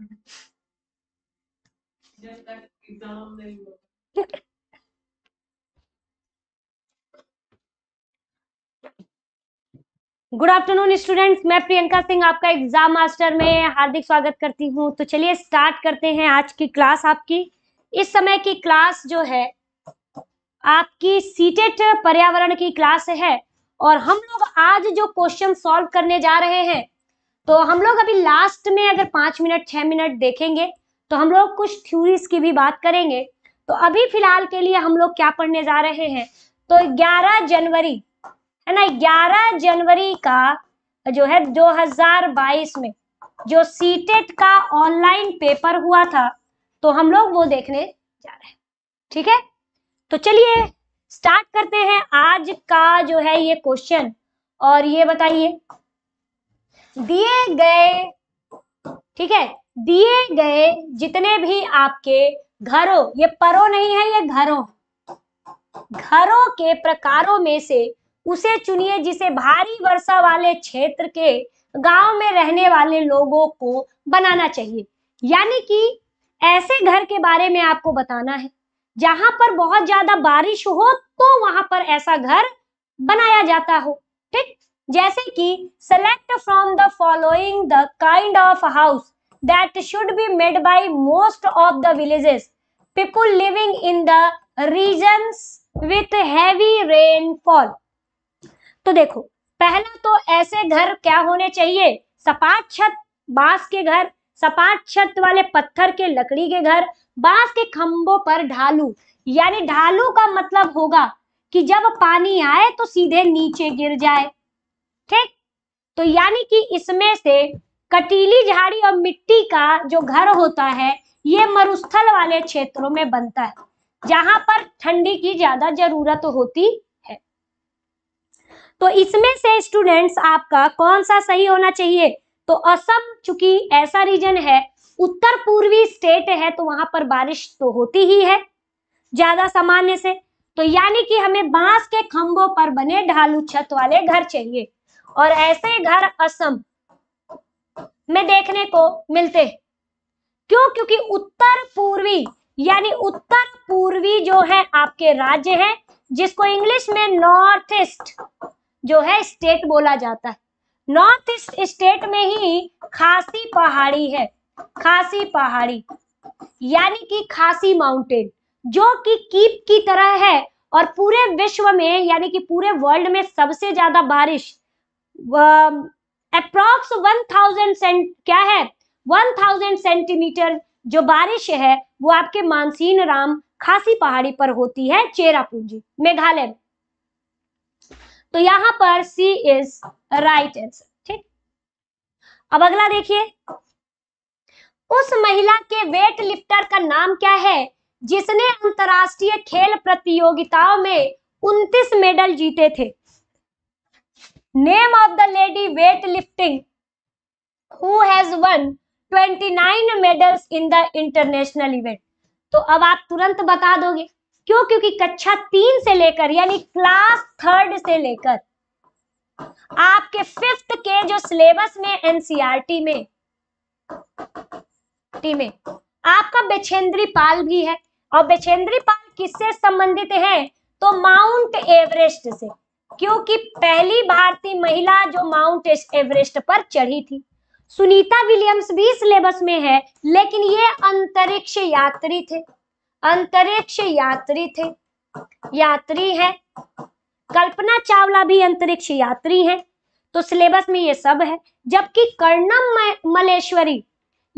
good afternoon students मैं प्रियंका सिंह आपका exam master में हार्दिक स्वागत करती हूँ तो चलिए स्टार्ट करते हैं आज की क्लास आपकी इस समय की क्लास जो है आपकी सीटेट पर्यावरण की क्लास है और हम लोग आज जो क्वेश्चन सॉल्व करने जा रहे हैं तो हम लोग अभी लास्ट में अगर पाँच मिनट छः मिनट देखेंगे तो हम लोग कुछ थ्यूरीज की भी बात करेंगे तो अभी फिलहाल के लिए हम लोग क्या पढ़ने जा रहे हैं तो 11 जनवरी है ना 11 जनवरी का जो है 2022 में जो सीटेट e का ऑनलाइन पेपर हुआ था तो हम लोग वो देखने जा रहे हैं ठीक है तो चलिए स्टार्ट करते हैं आज का जो है ये क्वेश्चन और ये बताइए दिए गए ठीक है दिए गए जितने भी आपके घरों ये परों नहीं है ये घरों घरों के प्रकारों में से उसे चुनिए जिसे भारी वर्षा वाले क्षेत्र के गांव में रहने वाले लोगों को बनाना चाहिए यानी कि ऐसे घर के बारे में आपको बताना है जहां पर बहुत ज्यादा बारिश हो तो वहां पर ऐसा घर बनाया जाता हो ठीक जैसे कि select from the following the kind of house that should be made by most of the villages people living in the region with heavy rainfall तो देखो पहला तो ऐसे घर क्या होने चाहिए सपाट छत बांस के घर सपाट छत वाले पत्थर के लकड़ी के घर बांस के खंभों पर ढालू यानी ढालू का मतलब होगा कि जब पानी आए तो सीधे नीचे गिर जाए ठीक तो यानी कि इसमें से कटीली झाड़ी और मिट्टी का जो घर होता है ये मरुस्थल वाले क्षेत्रों में बनता है जहां पर ठंडी की ज्यादा जरूरत होती है तो इसमें से स्टूडेंट्स आपका कौन सा सही होना चाहिए तो असम चूंकि ऐसा रीजन है उत्तर पूर्वी स्टेट है तो वहां पर बारिश तो होती ही है ज्यादा सामान्य से तो यानी कि हमें बांस के खंभों पर बने ढालू छत वाले घर चाहिए और ऐसे घर असम में देखने को मिलते क्यों क्योंकि उत्तर पूर्वी यानी उत्तर पूर्वी जो है आपके राज्य है जिसको इंग्लिश में नॉर्थ ईस्ट जो है स्टेट बोला जाता है नॉर्थ ईस्ट स्टेट में ही खासी पहाड़ी है खासी पहाड़ी यानी कि खासी माउंटेन जो कि कीप की तरह है और पूरे विश्व में यानी कि पूरे वर्ल्ड में सबसे ज्यादा बारिश अप्रॉक्स वन थाउजेंड सेंट क्या है वन थाउजेंड सेंटीमीटर जो बारिश है वो आपके मानसीन राम खासी पहाड़ी पर होती है चेरापूंजी मेघालय तो यहां पर सी इज राइट आंसर ठीक अब अगला देखिए उस महिला के वेट लिफ्टर का नाम क्या है जिसने अंतरराष्ट्रीय खेल प्रतियोगिताओं में 29 मेडल जीते थे name of the lady weightlifting who has won 29 medals in the international event तो अब आप तुरंत बता दोगे क्यों क्योंकि कक्षा तीन से लेकर यानी क्लास थर्ड से लेकर आपके फिफ्थ के जो सिलेबस में एनसीआरटी e में टी में आपका बेचेंद्री पाल भी है और बेचेंद्री पाल किससे संबंधित है तो माउंट एवरेस्ट से क्योंकि पहली भारतीय महिला जो माउंट एवरेस्ट पर चढ़ी थी सुनीता विलियम्स भी सिलेबस में है लेकिन ये अंतरिक्ष यात्री थे अंतरिक्ष यात्री थे यात्री है कल्पना चावला भी अंतरिक्ष यात्री है तो सिलेबस में ये सब है जबकि कर्णम मलेश्वरी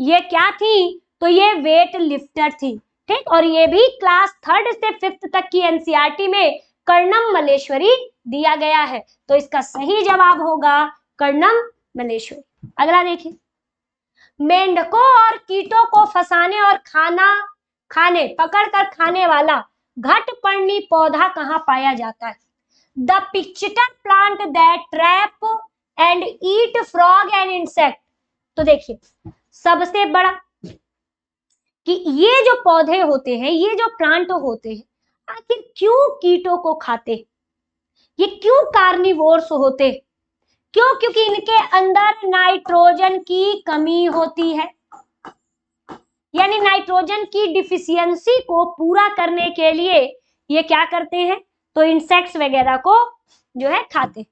ये क्या थी तो ये वेट लिफ्टर थी ठीक और ये भी क्लास थर्ड से फिफ्थ तक की एनसीआरटी e में कर्णम मलेश्वरी दिया गया है तो इसका सही जवाब होगा कर्णम मनेश्वर अगला देखिए मेंढकों और कीटों को फंसाने और खाना खाने पकड़कर खाने वाला घट पर्णी पौधा कहाँ पाया जाता है the pitcher plant that trap and eat frog and insect तो देखिए सबसे बड़ा कि ये जो पौधे होते हैं ये जो प्लांट होते हैं आखिर क्यों कीटों को खाते हैं ये क्यों कार्निवोर्स होते क्यों क्योंकि इनके अंदर नाइट्रोजन की कमी होती है यानी नाइट्रोजन की डिफिशियंसी को पूरा करने के लिए ये क्या करते हैं तो इंसेक्ट्स वगैरह को जो है खाते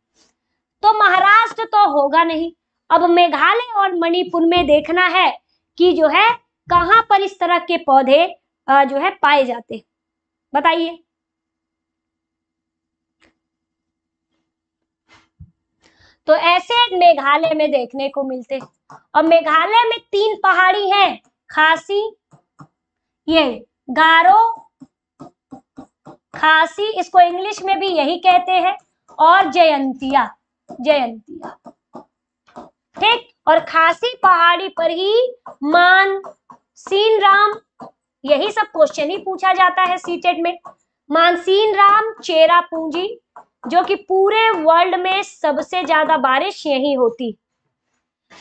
तो महाराष्ट्र तो होगा नहीं अब मेघालय और मणिपुर में देखना है कि जो है कहां पर इस तरह के पौधे जो है पाए जाते बताइए तो ऐसे मेघालय में देखने को मिलते और मेघालय में तीन पहाड़ी हैं खासी ये गारो खासी इसको इंग्लिश में भी यही कहते हैं और जयंतिया जयंतिया ठीक और खासी पहाड़ी पर ही मान सीन राम यही सब क्वेश्चन ही पूछा जाता है सीटेट में मानसीन राम चेरा पूंजी जो कि पूरे वर्ल्ड में सबसे ज्यादा बारिश यही होती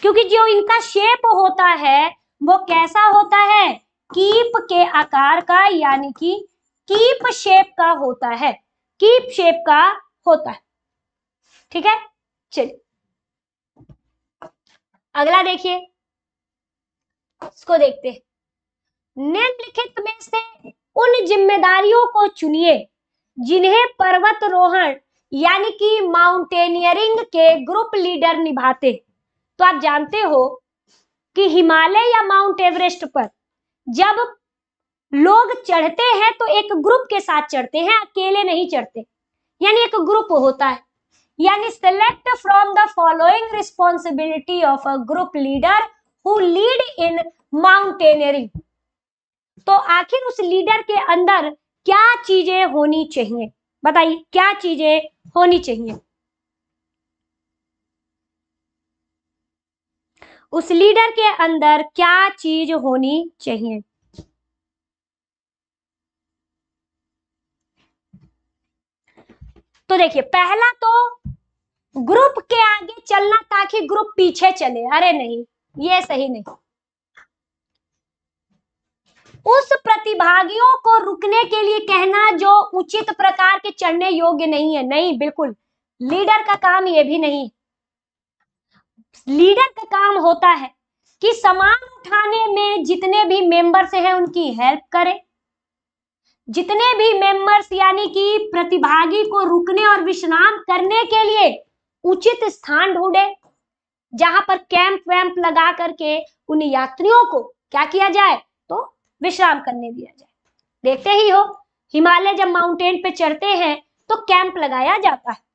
क्योंकि जो इनका शेप होता है वो कैसा होता है कीप के आकार का यानी कि कीप शेप का होता है कीप शेप का होता है ठीक है चलिए अगला देखिए इसको देखते निम्नलिखित में से उन जिम्मेदारियों को चुनिए जिन्हें पर्वतरोहण यानी कि माउंटेनियरिंग के ग्रुप लीडर निभाते तो आप जानते हो कि हिमालय या माउंट एवरेस्ट पर जब लोग चढ़ते हैं तो एक ग्रुप के साथ चढ़ते हैं अकेले नहीं चढ़ते यानी एक ग्रुप होता है यानी select from the following responsibility of a group leader who lead in mountaineering तो आखिर उस लीडर के अंदर क्या चीजें होनी चाहिए बताइए क्या चीजें होनी चाहिए उस लीडर के अंदर क्या चीज होनी चाहिए तो देखिए पहला तो ग्रुप के आगे चलना ताकि ग्रुप पीछे चले अरे नहीं ये सही नहीं उस प्रतिभागियों को रुकने के लिए कहना जो उचित प्रकार के चढ़ने योग्य नहीं है नहीं बिल्कुल लीडर का काम यह भी नहीं लीडर का काम होता है कि सामान उठाने में जितने भी मेंबर्स हैं उनकी हेल्प करें जितने भी मेंबर्स यानी कि प्रतिभागी को रुकने और विश्राम करने के लिए उचित स्थान ढूंढे जहां पर कैंप वैम्प लगा करके उन यात्रियों को क्या किया जाए विश्राम करने दिया जाए देखते ही हो हिमालय जब माउंटेन पे चढ़ते हैं तो कैंप लगाया जाता है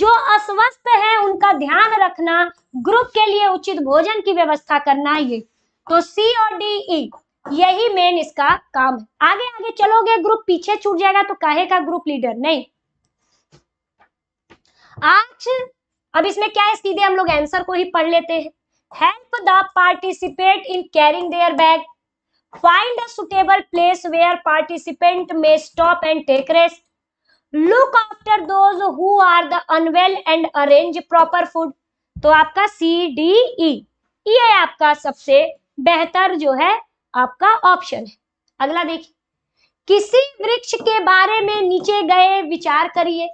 जो अस्वस्थ है उनका ध्यान रखना ग्रुप के लिए उचित भोजन की व्यवस्था करना ये तो सी और डी ई e, यही मेन इसका काम है आगे आगे चलोगे ग्रुप पीछे छूट जाएगा तो काहे का ग्रुप लीडर नहीं आज अब इसमें क्या है सीधे हम लोग आंसर को ही पढ़ लेते हैं help the participate in carrying their bag find a suitable place where participant may stop and take rest look after those who are the unwell and arrange proper food तो आपका सी डी ई ये आपका सबसे बेहतर जो है आपका option है अगला देखिए किसी वृक्ष के बारे में नीचे गए विचार करिए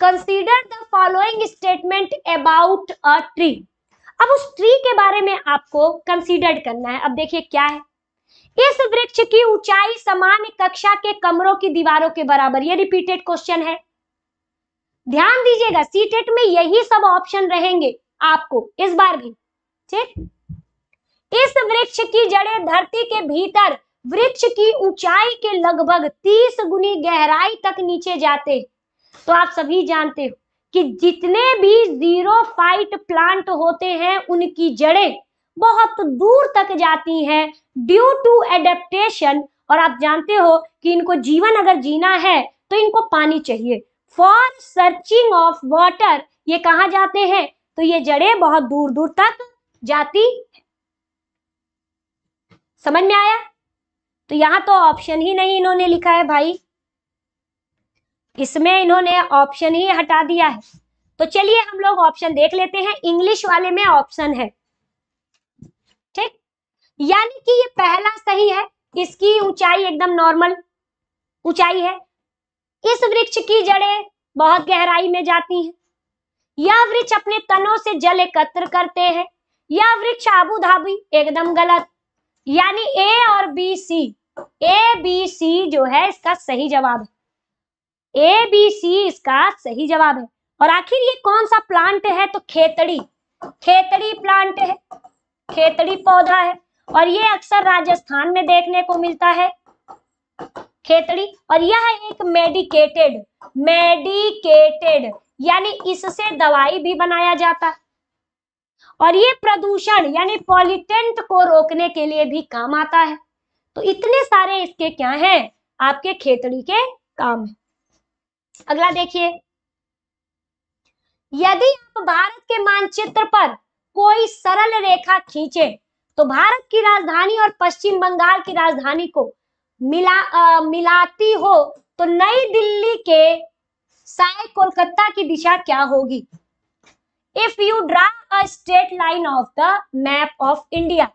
consider the following statement about a tree अब उस ट्री के बारे में आपको कंसीडर करना है अब देखिए क्या है इस वृक्ष की ऊंचाई सामान्य कक्षा के कमरों की दीवारों के बराबर ये रिपीटेड क्वेश्चन है ध्यान दीजिएगा सीटेट e में यही सब ऑप्शन रहेंगे आपको इस बार भी ठीक इस वृक्ष की जड़ें धरती के भीतर वृक्ष की ऊंचाई के लगभग 30 गुनी गहराई तक नीचे जाते तो आप सभी जानते हो कि जितने भी जीरो फाइट प्लांट होते हैं उनकी जड़ें बहुत दूर तक जाती है ड्यू टू एडेप्टेशन और आप जानते हो कि इनको जीवन अगर जीना है तो इनको पानी चाहिए फॉर सर्चिंग ऑफ वॉटर ये कहा जाते हैं तो ये जड़े बहुत दूर दूर तक जाती समझ में आया तो यहां तो ऑप्शन ही नहीं इन्होंने लिखा है भाई इसमें इन्होंने ऑप्शन ही हटा दिया है तो चलिए हम लोग ऑप्शन देख लेते हैं इंग्लिश वाले में ऑप्शन है यानी कि ये पहला सही है इसकी ऊंचाई एकदम नॉर्मल ऊंचाई है इस वृक्ष की जड़ें बहुत गहराई में जाती हैं यह वृक्ष अपने तनों से जल एकत्र करते हैं यह वृक्ष आबू धाबी एकदम गलत यानी ए और B C A B C जो है इसका सही जवाब है ए बी सी इसका सही जवाब है और आखिर ये कौन सा प्लांट है तो खेतड़ी खेतड़ी प्लांट है खेतड़ी पौधा है और ये अक्सर राजस्थान में देखने को मिलता है खेतड़ी और यह एक मेडिकेटेड मेडिकेटेड यानी इससे दवाई भी बनाया जाता है और ये प्रदूषण यानी पॉलिटेंट को रोकने के लिए भी काम आता है तो इतने सारे इसके क्या हैं आपके खेतड़ी के काम है अगला देखिए यदि आप भारत के मानचित्र पर कोई सरल रेखा खींचे तो भारत की राजधानी और पश्चिम बंगाल की राजधानी को मिला आ, मिलाती हो तो नई दिल्ली के साय कोलकाता की दिशा क्या होगी if you draw a straight line of the map of India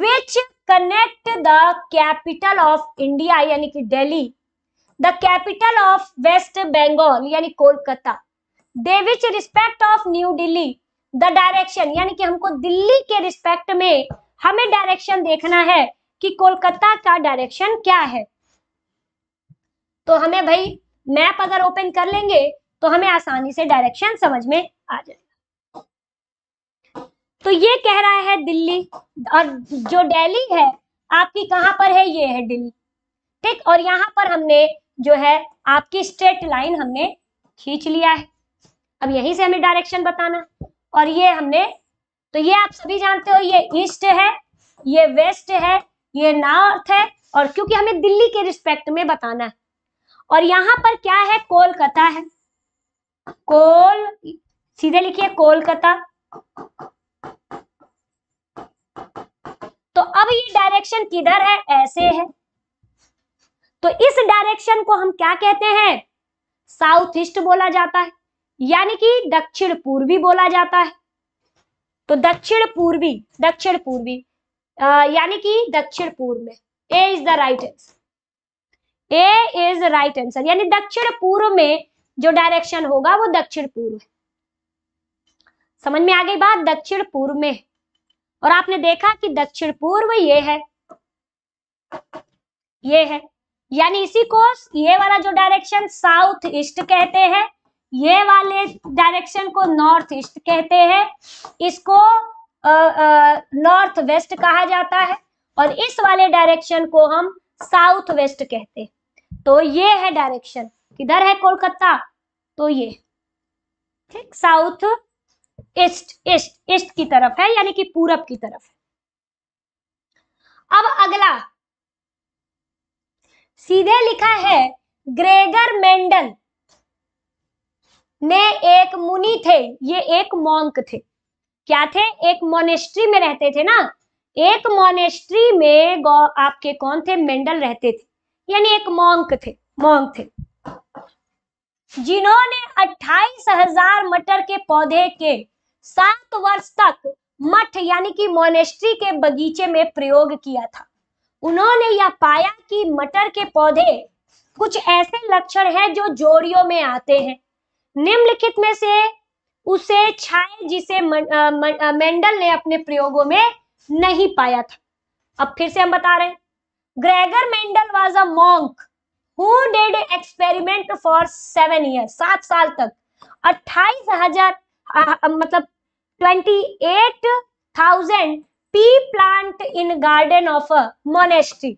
which connect the capital of India यानी कि Delhi the capital of West Bengal यानी Kolkata the with respect of New Delhi the direction यानी कि हमको दिल्ली के रिस्पेक्ट में हमें डायरेक्शन देखना है कि कोलकाता का डायरेक्शन क्या है तो हमें भाई मैप अगर ओपन कर लेंगे तो हमें आसानी से डायरेक्शन समझ में आ जाएगा तो ये कह रहा है दिल्ली और जो दिल्ली है आपकी कहां पर है ये है दिल्ली ठीक और यहां पर हमने जो है आपकी स्ट्रेट लाइन हमने खींच लिया है अब यहीं से हमें डायरेक्शन बताना और ये हमने तो ये आप सभी जानते हो ये ईस्ट है ये वेस्ट है ये नॉर्थ है और क्योंकि हमें दिल्ली के रिस्पेक्ट में बताना है और यहाँ पर क्या है कोलकाता है कोल सीधे लिखिए कोलकाता तो अब ये डायरेक्शन किधर है ऐसे है तो इस डायरेक्शन को हम क्या कहते हैं साउथ ईस्ट बोला जाता है यानी कि दक्षिण पूर्वी बोला जाता है तो दक्षिण पूर्वी दक्षिण पूर्वी यानी कि दक्षिण पूर्व में A is the right answer A is right answer यानी दक्षिण पूर्व में जो डायरेक्शन होगा वो दक्षिण पूर्व है समझ में आ गई बात दक्षिण पूर्व में और आपने देखा कि दक्षिण पूर्व ये है ये है यानी इसी को ये वाला जो डायरेक्शन साउथ ईस्ट कहते हैं ये वाले डायरेक्शन को नॉर्थ ईस्ट कहते हैं इसको नॉर्थ वेस्ट कहा जाता है और इस वाले डायरेक्शन को हम साउथ वेस्ट कहते हैं तो ये है डायरेक्शन किधर है कोलकाता तो ये ठीक साउथ ईस्ट ईस्ट ईस्ट की तरफ है यानी कि पूरब की तरफ है अब अगला सीधे लिखा है ग्रेगर मेंडल ने एक मुनि थे ये एक मॉन्क थे क्या थे एक मोनेस्ट्री में रहते थे ना एक मोनेस्ट्री में आपके कौन थे मेंडल रहते थे यानी एक मॉन्क थे मॉन्क थे जिन्होंने अट्ठाईस हजार मटर के पौधे के सात वर्ष तक मठ यानी कि मोनेस्ट्री के बगीचे में प्रयोग किया था उन्होंने यह पाया कि मटर के पौधे कुछ ऐसे लक्षण हैं जो जोड़ियों में आते हैं निम्नलिखित में से उसे छाए जिसे मेंडल ने अपने प्रयोगों में नहीं पाया था अब फिर से हम बता रहे हैं Gregor Mendel was a monk who did experiment for seven year सात साल तक अट्ठाईस हजार मतलब twenty eight thousand pea plant in garden of a monastery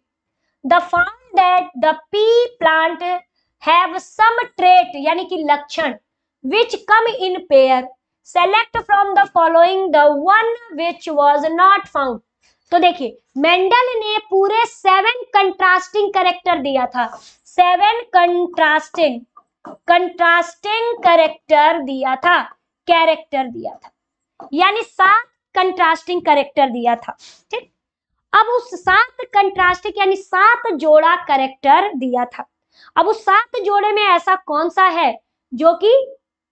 the found that the pea plant have some trait यानी कि लक्षण which come in pair select from the following the one which was not found तो देखिए Mendel ने पूरे seven contrasting character दिया था seven contrasting contrasting character दिया था कैरेक्टर दिया था यानी सात कंट्रास्टिंग करेक्टर दिया था ठीक अब उस सात कंट्रास्टिंग यानी सात जोड़ा करेक्टर दिया था अब उस सात जोड़े में ऐसा कौन सा है जो कि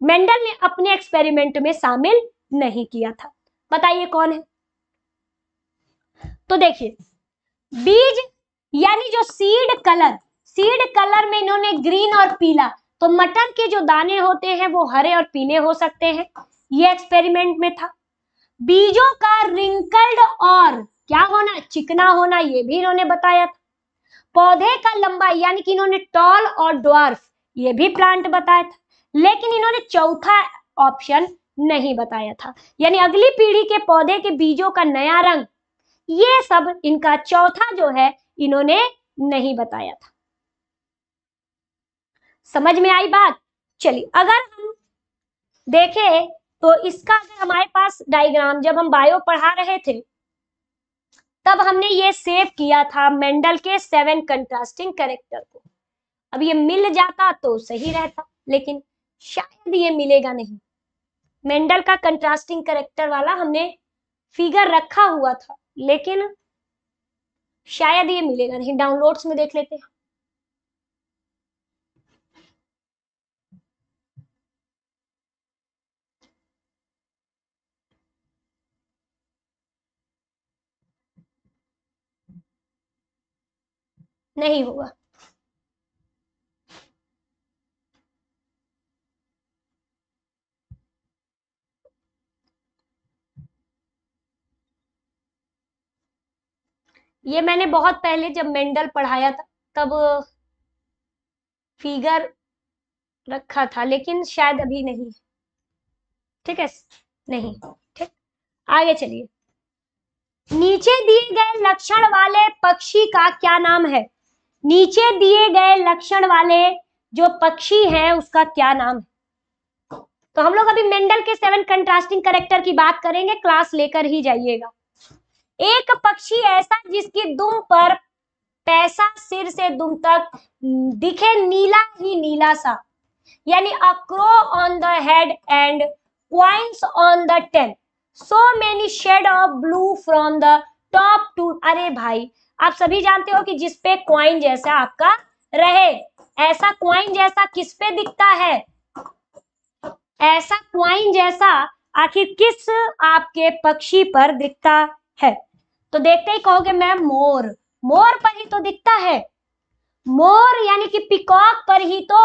मेंडल ने अपने एक्सपेरिमेंट में शामिल नहीं किया था बताइए कौन है तो देखिए बीज यानी जो सीड कलर सीड कलर में इन्होंने ग्रीन और पीला तो मटर के जो दाने होते हैं वो हरे और पीले हो सकते हैं ये एक्सपेरिमेंट में था बीजों का रिंकल्ड और क्या होना चिकना होना ये भी इन्होंने बताया था पौधे का लंबा यानी कि इन्होंने टॉल और ड्वार्फ ये भी प्लांट बताया था लेकिन इन्होंने चौथा ऑप्शन नहीं बताया था यानी अगली पीढ़ी के पौधे के बीजों का नया रंग ये सब इनका चौथा जो है इन्होंने नहीं बताया था समझ में आई बात चलिए अगर हम देखें तो इसका अगर हमारे पास डायग्राम जब हम बायो पढ़ा रहे थे तब हमने ये सेव किया था मेंडल के सेवन कंट्रास्टिंग करेक्टर को अब ये मिल जाता तो सही रहता लेकिन शायद ये मिलेगा नहीं मेंडल का कंट्रास्टिंग करेक्टर वाला हमने फिगर रखा हुआ था लेकिन शायद ये मिलेगा नहीं डाउनलोड्स में देख लेते हैं नहीं होगा ये मैंने बहुत पहले जब मेंडल पढ़ाया था तब फिगर रखा था लेकिन शायद अभी नहीं ठीक है नहीं ठीक आगे चलिए नीचे दिए गए लक्षण वाले पक्षी का क्या नाम है नीचे दिए गए लक्षण वाले जो पक्षी है उसका क्या नाम है तो हम लोग अभी मेंडल के सेवन कंट्रास्टिंग करेक्टर की बात करेंगे क्लास लेकर ही जाइएगा एक पक्षी ऐसा जिसकी दुम पर पैसा सिर से दुम तक दिखे नीला ही नीला सा यानी a crow on the head and coins on the tail so many shade of blue from the top to अरे भाई आप सभी जानते हो कि जिसपे क्वाइन जैसा आपका रहे ऐसा क्वाइन जैसा किस पे दिखता है ऐसा क्वाइन जैसा आखिर किस आपके पक्षी पर दिखता है तो देखते ही कहोगे मैम मोर मोर पर ही तो दिखता है मोर यानी कि पिकॉक पर ही तो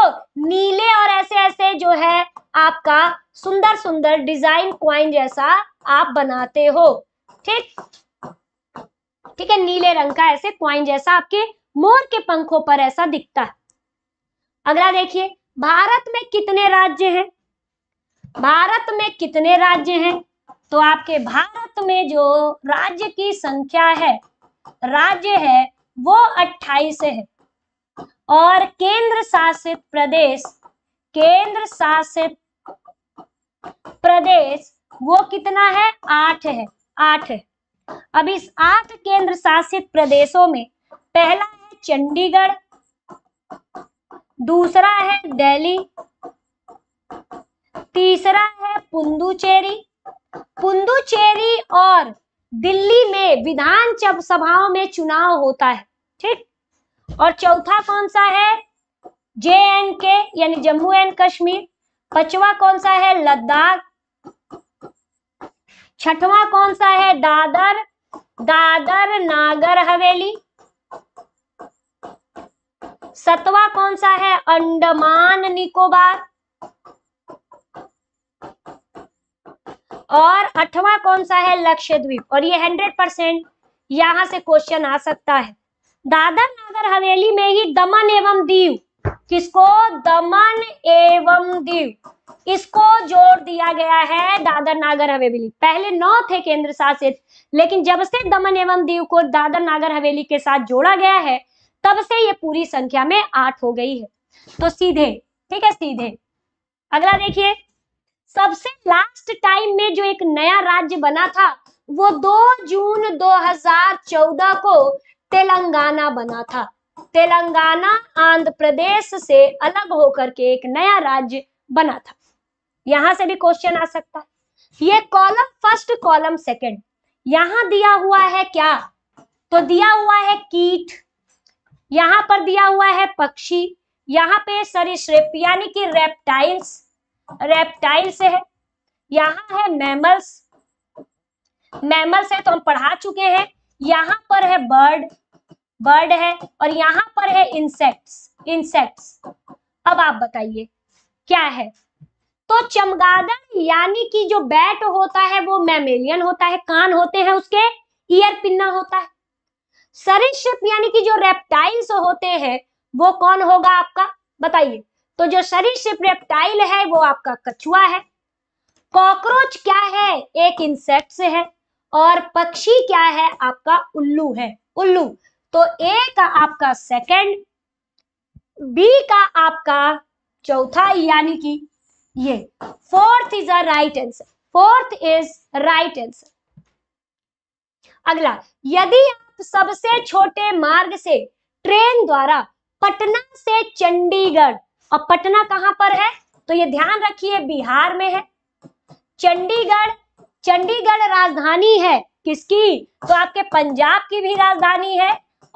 नीले और ऐसे ऐसे जो है आपका सुंदर सुंदर डिजाइन क्वाइन जैसा आप बनाते हो ठीक ठीक है नीले रंग का ऐसे क्वाइन जैसा आपके मोर के पंखों पर ऐसा दिखता है अगला देखिए भारत में कितने राज्य हैं भारत में कितने राज्य हैं तो आपके भारत में जो राज्य की संख्या है राज्य है वो 28 है और केंद्र शासित प्रदेश केंद्र शासित प्रदेश वो कितना है आठ है आठ है अब इस आठ केंद्र शासित प्रदेशों में पहला है चंडीगढ़ दूसरा है दिल्ली तीसरा है पुंदुचेरी पुंदुचेरी और दिल्ली में विधान सभाओं में चुनाव होता है ठीक और चौथा कौन सा है जे एंड के यानी जम्मू एंड कश्मीर पांचवा कौन सा है लद्दाख छठवा कौन सा है दादर दादर नागर हवेली सतवा कौन सा है अंडमान निकोबार और अठवा कौन सा है लक्षद्वीप और ये हंड्रेड परसेंट यहाँ से क्वेश्चन आ सकता है दादर नगर हवेली में ही दमन एवं दीव किसको दमन एवं दीव इसको जोड़ दिया गया है दादर नागर हवेली पहले नौ थे केंद्र शासित लेकिन जब से दमन एवं दीव को दादर नागर हवेली के साथ जोड़ा गया है तब से ये पूरी संख्या में आठ हो गई है तो सीधे ठीक है सीधे अगला देखिए सबसे लास्ट टाइम में जो एक नया राज्य बना था वो 2 जून 2014 को तेलंगाना बना था तेलंगाना आंध्र प्रदेश से अलग होकर के एक नया राज्य बना था यहां से भी क्वेश्चन आ सकता है ये कॉलम फर्स्ट कॉलम सेकंड यहां दिया हुआ है क्या तो दिया हुआ है कीट यहां पर दिया हुआ है पक्षी यहां पे सरिश्रेप यानी कि रेप्टाइल्स रेप्टाइल से है यहाँ है मैमल्स मैमल्स है तो हम पढ़ा चुके हैं यहाँ पर है बर्ड बर्ड है और यहाँ पर है इंसेक्ट्स इंसेक्ट्स अब आप बताइए क्या है तो चमगादड़ यानी कि जो बैट होता है वो मैमेलियन होता है कान होते हैं उसके ईयर पिन्ना होता है सरिश यानी कि जो रेप्टाइल्स होते हैं वो कौन होगा आपका बताइए तो जो सरीसृप रेप्टाइल है वो आपका कछुआ है कॉकरोच क्या है एक इंसेक्ट है और पक्षी क्या है आपका उल्लू है उल्लू तो ए का आपका सेकंड बी का आपका चौथा यानी कि ये fourth is a right answer fourth is right answer अगला यदि आप सबसे छोटे मार्ग से ट्रेन द्वारा पटना से चंडीगढ़ और पटना कहां पर है तो ये ध्यान रखिए बिहार में है चंडीगढ़ चंडीगढ़ राजधानी है किसकी तो आपके पंजाब की भी राजधानी है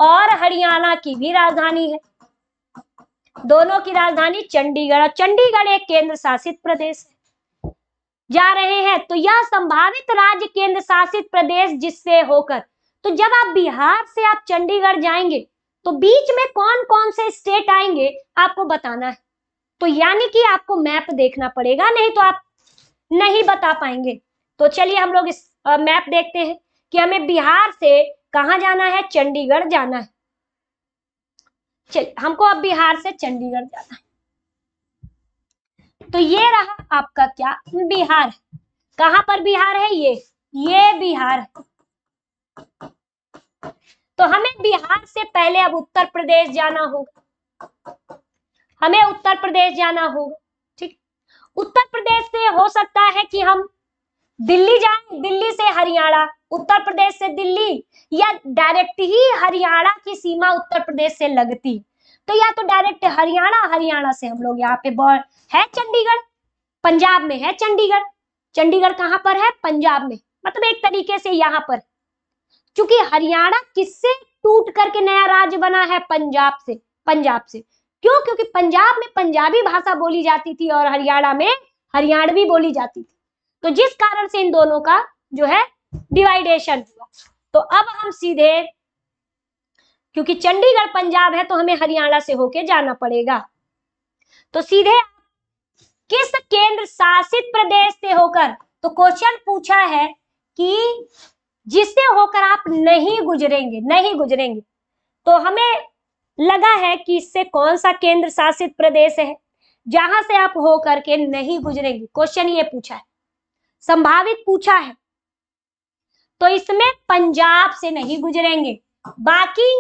और हरियाणा की भी राजधानी है दोनों की राजधानी चंडीगढ़ चंडीगढ़ एक केंद्र शासित प्रदेश है जा रहे हैं तो यह संभावित राज्य केंद्र शासित प्रदेश जिससे होकर तो जब आप बिहार से आप चंडीगढ़ जाएंगे तो बीच में कौन कौन से स्टेट आएंगे आपको बताना है तो यानी कि आपको मैप देखना पड़ेगा नहीं तो आप नहीं बता पाएंगे तो चलिए हम लोग इस मैप देखते हैं कि हमें बिहार से कहा जाना है चंडीगढ़ जाना है चलिए हमको अब बिहार से चंडीगढ़ जाना है तो ये रहा आपका क्या बिहार कहां पर बिहार है ये ये बिहार तो हमें बिहार से पहले अब उत्तर प्रदेश जाना होगा हमें उत्तर प्रदेश जाना होगा ठीक उत्तर प्रदेश से हो सकता है कि हम दिल्ली जाए दिल्ली से हरियाणा उत्तर प्रदेश से दिल्ली या डायरेक्ट ही हरियाणा की सीमा उत्तर प्रदेश से लगती तो या तो डायरेक्ट हरियाणा हरियाणा से हम लोग यहाँ पे है चंडीगढ़ पंजाब में है चंडीगढ़ चंडीगढ़ कहाँ पर है पंजाब में मतलब एक तरीके से यहाँ पर क्योंकि हरियाणा किससे टूट करके नया राज्य बना है पंजाब से पंजाब से क्यों क्योंकि पंजाब में पंजाबी भाषा बोली जाती थी और हरियाणा में हरियाणवी बोली जाती थी तो जिस कारण से इन दोनों का जो है डिवाइडेशन हुआ तो अब हम सीधे क्योंकि चंडीगढ़ पंजाब है तो हमें हरियाणा से होके जाना पड़ेगा तो सीधे किस केंद्र शासित प्रदेश से होकर तो क्वेश्चन पूछा है कि जिससे होकर आप नहीं गुजरेंगे नहीं गुजरेंगे तो हमें लगा है कि इससे कौन सा केंद्र शासित प्रदेश है जहां से आप हो करके नहीं गुजरेंगे क्वेश्चन ये पूछा है संभावित पूछा है तो इसमें पंजाब से नहीं गुजरेंगे बाकी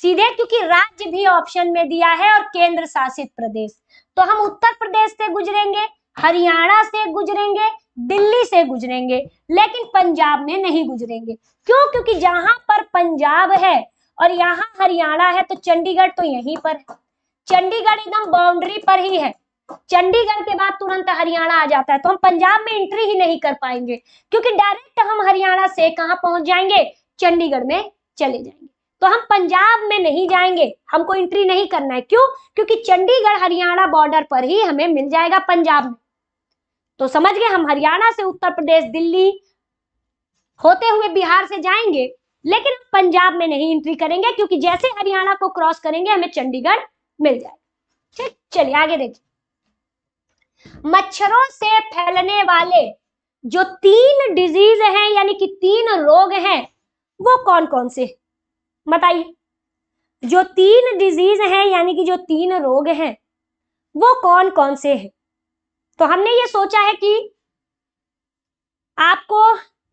सीधे क्योंकि राज्य भी ऑप्शन में दिया है और केंद्र शासित प्रदेश तो हम उत्तर प्रदेश से गुजरेंगे हरियाणा से गुजरेंगे दिल्ली से गुजरेंगे लेकिन पंजाब में नहीं गुजरेंगे क्यों क्योंकि जहां पर पंजाब है और यहाँ हरियाणा है तो चंडीगढ़ तो यहीं पर है चंडीगढ़ एकदम बाउंड्री पर ही है चंडीगढ़ के बाद तुरंत हरियाणा आ जाता है तो हम पंजाब में एंट्री ही नहीं कर पाएंगे क्योंकि डायरेक्ट हम हरियाणा से कहा पहुंच जाएंगे चंडीगढ़ में चले जाएंगे तो हम पंजाब में नहीं जाएंगे हमको एंट्री नहीं करना है क्यों क्योंकि चंडीगढ़ हरियाणा बॉर्डर पर ही हमें मिल जाएगा पंजाब में तो समझ गए हम हरियाणा से उत्तर प्रदेश दिल्ली होते हुए बिहार से जाएंगे लेकिन पंजाब में नहीं एंट्री करेंगे क्योंकि जैसे हरियाणा को क्रॉस करेंगे हमें चंडीगढ़ मिल जाएगा ठीक चलिए आगे देखिए मच्छरों से फैलने वाले जो तीन डिजीज हैं यानी कि तीन रोग हैं वो कौन कौन से बताइए जो तीन डिजीज हैं यानी कि जो तीन रोग हैं वो कौन कौन से हैं तो हमने ये सोचा है कि आपको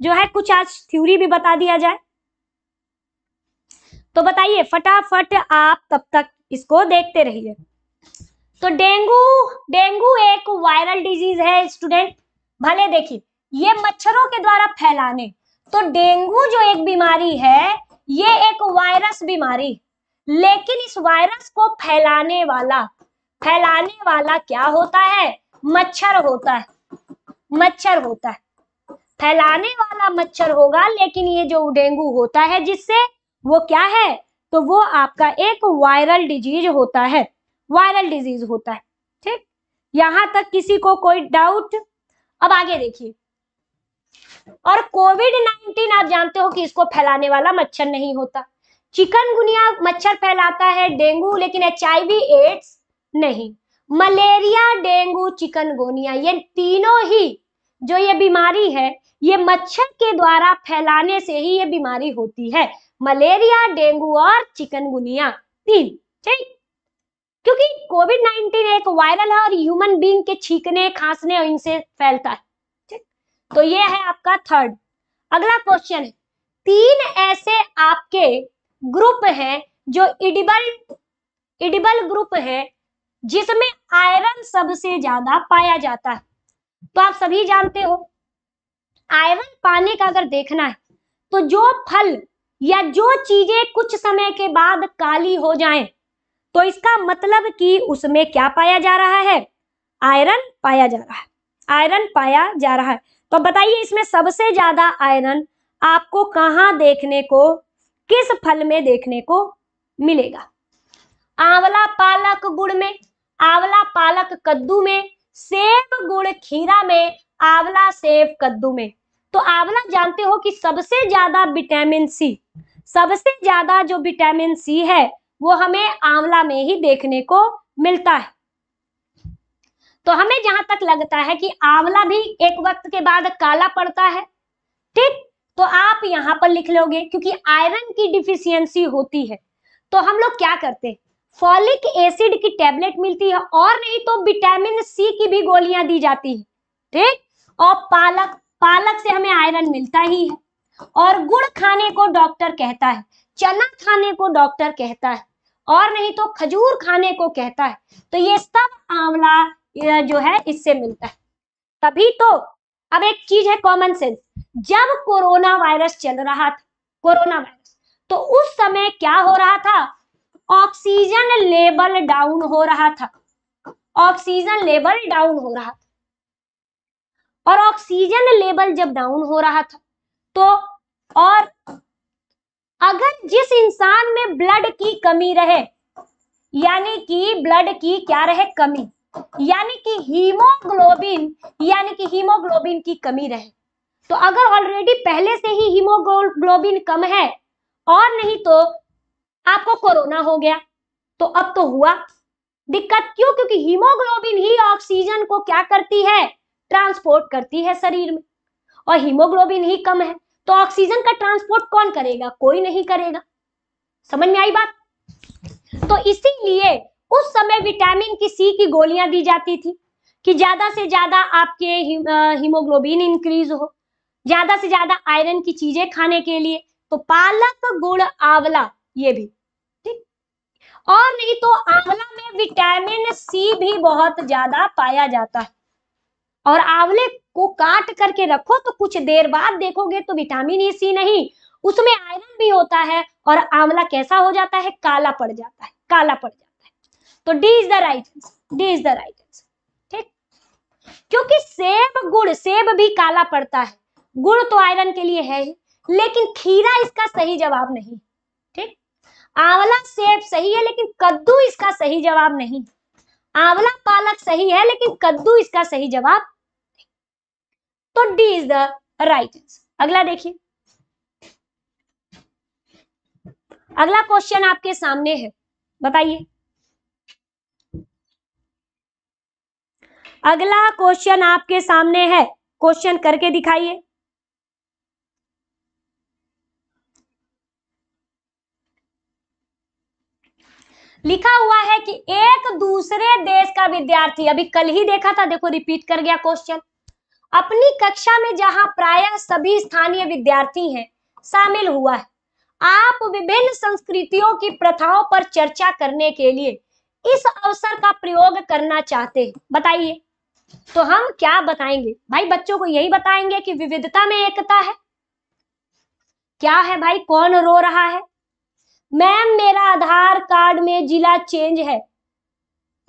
जो है कुछ आज थ्योरी भी बता दिया जाए तो बताइए फटाफट आप तब तक इसको देखते रहिए तो डेंगू डेंगू एक वायरल डिजीज है स्टूडेंट भले देखिए ये मच्छरों के द्वारा फैलाने तो डेंगू जो एक बीमारी है ये एक वायरस बीमारी लेकिन इस वायरस को फैलाने वाला फैलाने वाला क्या होता है मच्छर होता है मच्छर होता है फैलाने वाला मच्छर होगा लेकिन ये जो डेंगू होता है जिससे वो क्या है तो वो आपका एक वायरल डिजीज होता है वायरल डिजीज होता है ठीक यहां तक किसी को कोई डाउट अब आगे देखिए और कोविड नाइनटीन आप जानते हो कि इसको फैलाने वाला मच्छर नहीं होता चिकनगुनिया मच्छर फैलाता है डेंगू लेकिन एच एड्स नहीं मलेरिया डेंगू चिकनगुनिया ये तीनों ही जो ये बीमारी है ये मच्छर के द्वारा फैलाने से ही ये बीमारी होती है मलेरिया डेंगू और चिकनगुनिया तीन ठीक क्योंकि कोविड 19 एक वायरल है और ह्यूमन बींग के छींकने खांसने और इनसे फैलता है ठीक तो ये है आपका थर्ड अगला क्वेश्चन है तीन ऐसे आपके ग्रुप हैं जो इडिबल इडिबल ग्रुप है जिसमें आयरन सबसे ज्यादा पाया जाता है तो आप सभी जानते हो आयरन पाने का अगर देखना है तो जो फल या जो चीजें कुछ समय के बाद काली हो जाएं, तो इसका मतलब कि उसमें क्या पाया जा रहा है आयरन पाया जा रहा है आयरन पाया जा रहा है तो बताइए इसमें सबसे ज्यादा आयरन आपको कहाँ देखने को किस फल में देखने को मिलेगा आंवला पालक गुड़ में आंवला पालक कद्दू में सेब गुड़ खीरा में आंवला सेब कद्दू में तो आंवला जानते हो कि सबसे ज्यादा विटामिन सी सबसे ज्यादा जो विटामिन सी है वो हमें आंवला में ही देखने को मिलता है तो हमें जहां तक लगता है कि आंवला भी एक वक्त के बाद काला पड़ता है ठीक तो आप यहां पर लिख लोगे क्योंकि आयरन की डिफिशियंसी होती है तो हम लोग क्या करते हैं फॉलिक एसिड की टेबलेट मिलती है और नहीं तो विटामिन सी की भी गोलियां दी जाती है ठीक और पालक पालक से हमें आयरन मिलता ही है और गुड़ खाने को डॉक्टर कहता है चना खाने को डॉक्टर कहता है और नहीं तो खजूर खाने को कहता है तो ये सब आंवला जो है इससे मिलता है तभी तो अब एक चीज है कॉमन सेंस जब कोरोना वायरस चल रहा था कोरोना वायरस तो उस समय क्या हो रहा था ऑक्सीजन लेवल डाउन हो रहा था ऑक्सीजन लेवल डाउन हो रहा और ऑक्सीजन लेवल जब डाउन हो रहा था तो और अगर जिस इंसान में ब्लड की कमी रहे यानी कि ब्लड की क्या रहे कमी यानी कि हीमोग्लोबिन यानी कि हीमोग्लोबिन की कमी रहे तो अगर ऑलरेडी पहले से ही हीमोग्लोबिन कम है और नहीं तो आपको कोरोना हो गया तो अब तो हुआ दिक्कत क्यों क्योंकि हीमोग्लोबिन ही ऑक्सीजन को क्या करती है ट्रांसपोर्ट करती है शरीर में और हीमोग्लोबिन ही कम है तो ऑक्सीजन का ट्रांसपोर्ट कौन करेगा कोई नहीं करेगा समझ में आई बात तो इसीलिए उस समय विटामिन की सी की गोलियां दी जाती थी कि ज्यादा से ज्यादा आपके ही, हीमोग्लोबिन इंक्रीज हो ज्यादा से ज्यादा आयरन की चीजें खाने के लिए तो पालक गुड़ आंवला ये भी ठीक और नहीं तो आंवला में विटामिन सी भी बहुत ज्यादा पाया जाता है और आंवले को काट करके रखो तो कुछ देर बाद देखोगे तो विटामिन ई e सी नहीं उसमें आयरन भी होता है और आंवला कैसा हो जाता है काला पड़ जाता है काला पड़ जाता है तो D is the right answer D is the right ठीक क्योंकि सेब गुड़ सेब भी काला पड़ता है गुड़ तो आयरन के लिए है ही लेकिन खीरा इसका सही जवाब नहीं ठीक आंवला सेब सही है लेकिन कद्दू इसका सही जवाब नहीं आंवला पालक सही है लेकिन कद्दू इसका सही जवाब तो D is the right answer अगला देखिए अगला क्वेश्चन आपके सामने है बताइए अगला क्वेश्चन आपके सामने है क्वेश्चन करके दिखाइए लिखा हुआ है कि एक दूसरे देश का विद्यार्थी अभी कल ही देखा था देखो रिपीट कर गया क्वेश्चन अपनी कक्षा में जहां प्राय सभी स्थानीय विद्यार्थी हैं शामिल हुआ है आप विभिन्न संस्कृतियों की प्रथाओं पर चर्चा करने के लिए इस अवसर का प्रयोग करना चाहते हैं बताइए तो हम क्या बताएंगे भाई बच्चों को यही बताएंगे कि विविधता में एकता है क्या है भाई कौन रो रहा है मैम मेरा आधार कार्ड में जिला चेंज है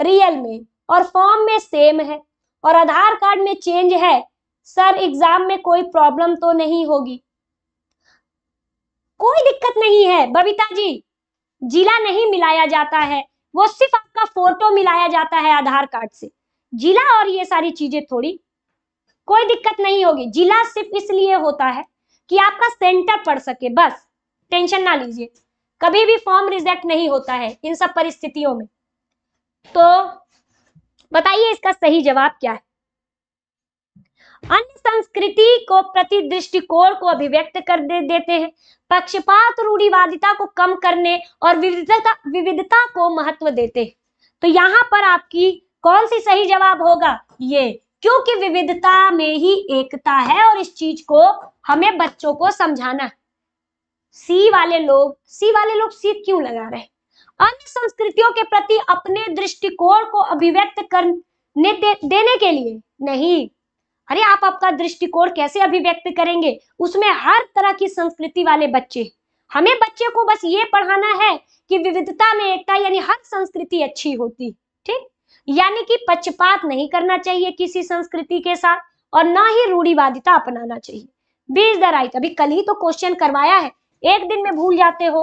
रियल में और फॉर्म में सेम है और आधार कार्ड में चेंज है सर एग्जाम में कोई प्रॉब्लम तो नहीं होगी कोई दिक्कत नहीं है बबीता जी जिला नहीं मिलाया जाता है वो सिर्फ आपका फोटो मिलाया जाता है आधार कार्ड से जिला और ये सारी चीजें थोड़ी कोई दिक्कत नहीं होगी जिला सिर्फ इसलिए होता है कि आपका सेंटर पड़ सके बस टेंशन ना लीजिए कभी भी फॉर्म रिजेक्ट नहीं होता है इन सब परिस्थितियों में तो बताइए इसका सही जवाब क्या है अन्य संस्कृति को प्रति दृष्टिकोण को अभिव्यक्त कर दे देते हैं पक्षपात रूढ़िवादिता को कम करने और विविधता विविधता को महत्व देते हैं तो यहाँ पर आपकी कौन सी सही जवाब होगा ये क्योंकि विविधता में ही एकता है और इस चीज को हमें बच्चों को समझाना है सी वाले लोग सी वाले लोग सी क्यों लगा रहे अन्य संस्कृतियों के प्रति अपने दृष्टिकोण को अभिव्यक्त करने दे, देने के लिए नहीं अरे आप आपका दृष्टिकोण कैसे अभिव्यक्त करेंगे उसमें हर तरह की संस्कृति वाले बच्चे हमें बच्चे को बस ये पढ़ाना है कि विविधता में एकता यानी हर संस्कृति अच्छी होती ठीक यानी कि पक्षपात नहीं करना चाहिए किसी संस्कृति के साथ और ना ही रूढ़िवादिता अपनाना चाहिए बीज द राइट अभी कल ही तो क्वेश्चन करवाया है एक दिन में भूल जाते हो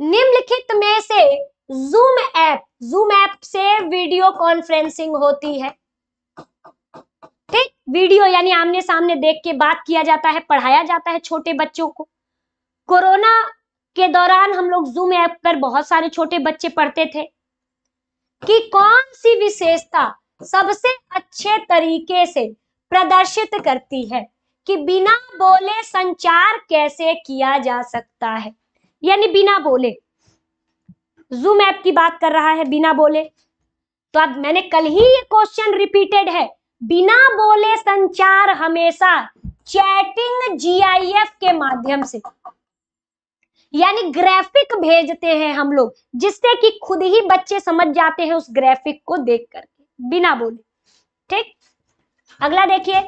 निम्नलिखित में से जूम ऐप जूम ऐप से वीडियो कॉन्फ्रेंसिंग होती है ठीक वीडियो यानी आमने सामने देख के बात किया जाता है पढ़ाया जाता है छोटे बच्चों को कोरोना के दौरान हम लोग जूम ऐप पर बहुत सारे छोटे बच्चे पढ़ते थे कि कौन सी विशेषता सबसे अच्छे तरीके से प्रदर्शित करती है कि बिना बोले संचार कैसे किया जा सकता है यानी बिना बोले जूम ऐप की बात कर रहा है बिना बोले तो अब मैंने कल ही ये क्वेश्चन रिपीटेड है बिना बोले संचार हमेशा चैटिंग जीआईएफ के माध्यम से यानी ग्राफिक भेजते हैं हम लोग जिससे कि खुद ही बच्चे समझ जाते हैं उस ग्राफिक को देख करके बिना बोले ठीक अगला देखिए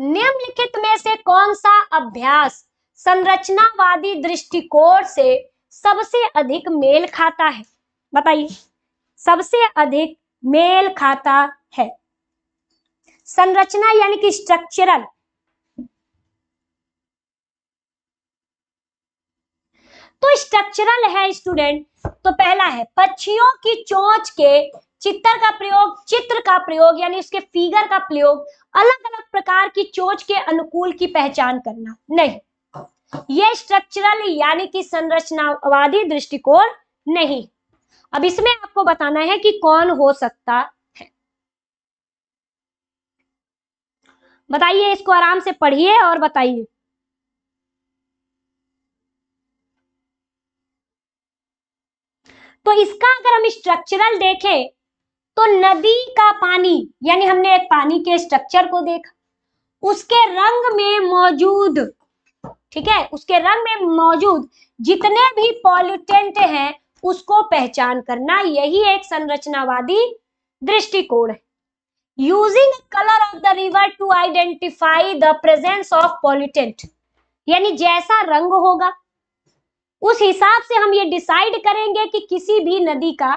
निम्नलिखित में से कौन सा अभ्यास संरचनावादी दृष्टिकोण से सबसे अधिक मेल खाता है बताइए सबसे अधिक मेल खाता है संरचना यानी कि स्ट्रक्चरल तो स्ट्रक्चरल है स्टूडेंट तो पहला है पक्षियों की चोंच के चित्र का प्रयोग चित्र का प्रयोग यानी उसके फिगर का प्रयोग अलग अलग प्रकार की चोच के अनुकूल की पहचान करना नहीं ये स्ट्रक्चरल यानी कि संरचनावादी दृष्टिकोण नहीं अब इसमें आपको बताना है कि कौन हो सकता है बताइए इसको आराम से पढ़िए और बताइए तो इसका अगर हम स्ट्रक्चरल देखें तो नदी का पानी यानी हमने एक पानी के स्ट्रक्चर को देखा उसके रंग में मौजूद ठीक है उसके रंग में मौजूद जितने भी पॉल्यूटेंट हैं उसको पहचान करना यही एक संरचनावादी दृष्टिकोण है using colour of the river to identify the presence of pollutant यानी जैसा रंग होगा उस हिसाब से हम ये डिसाइड करेंगे कि किसी भी नदी का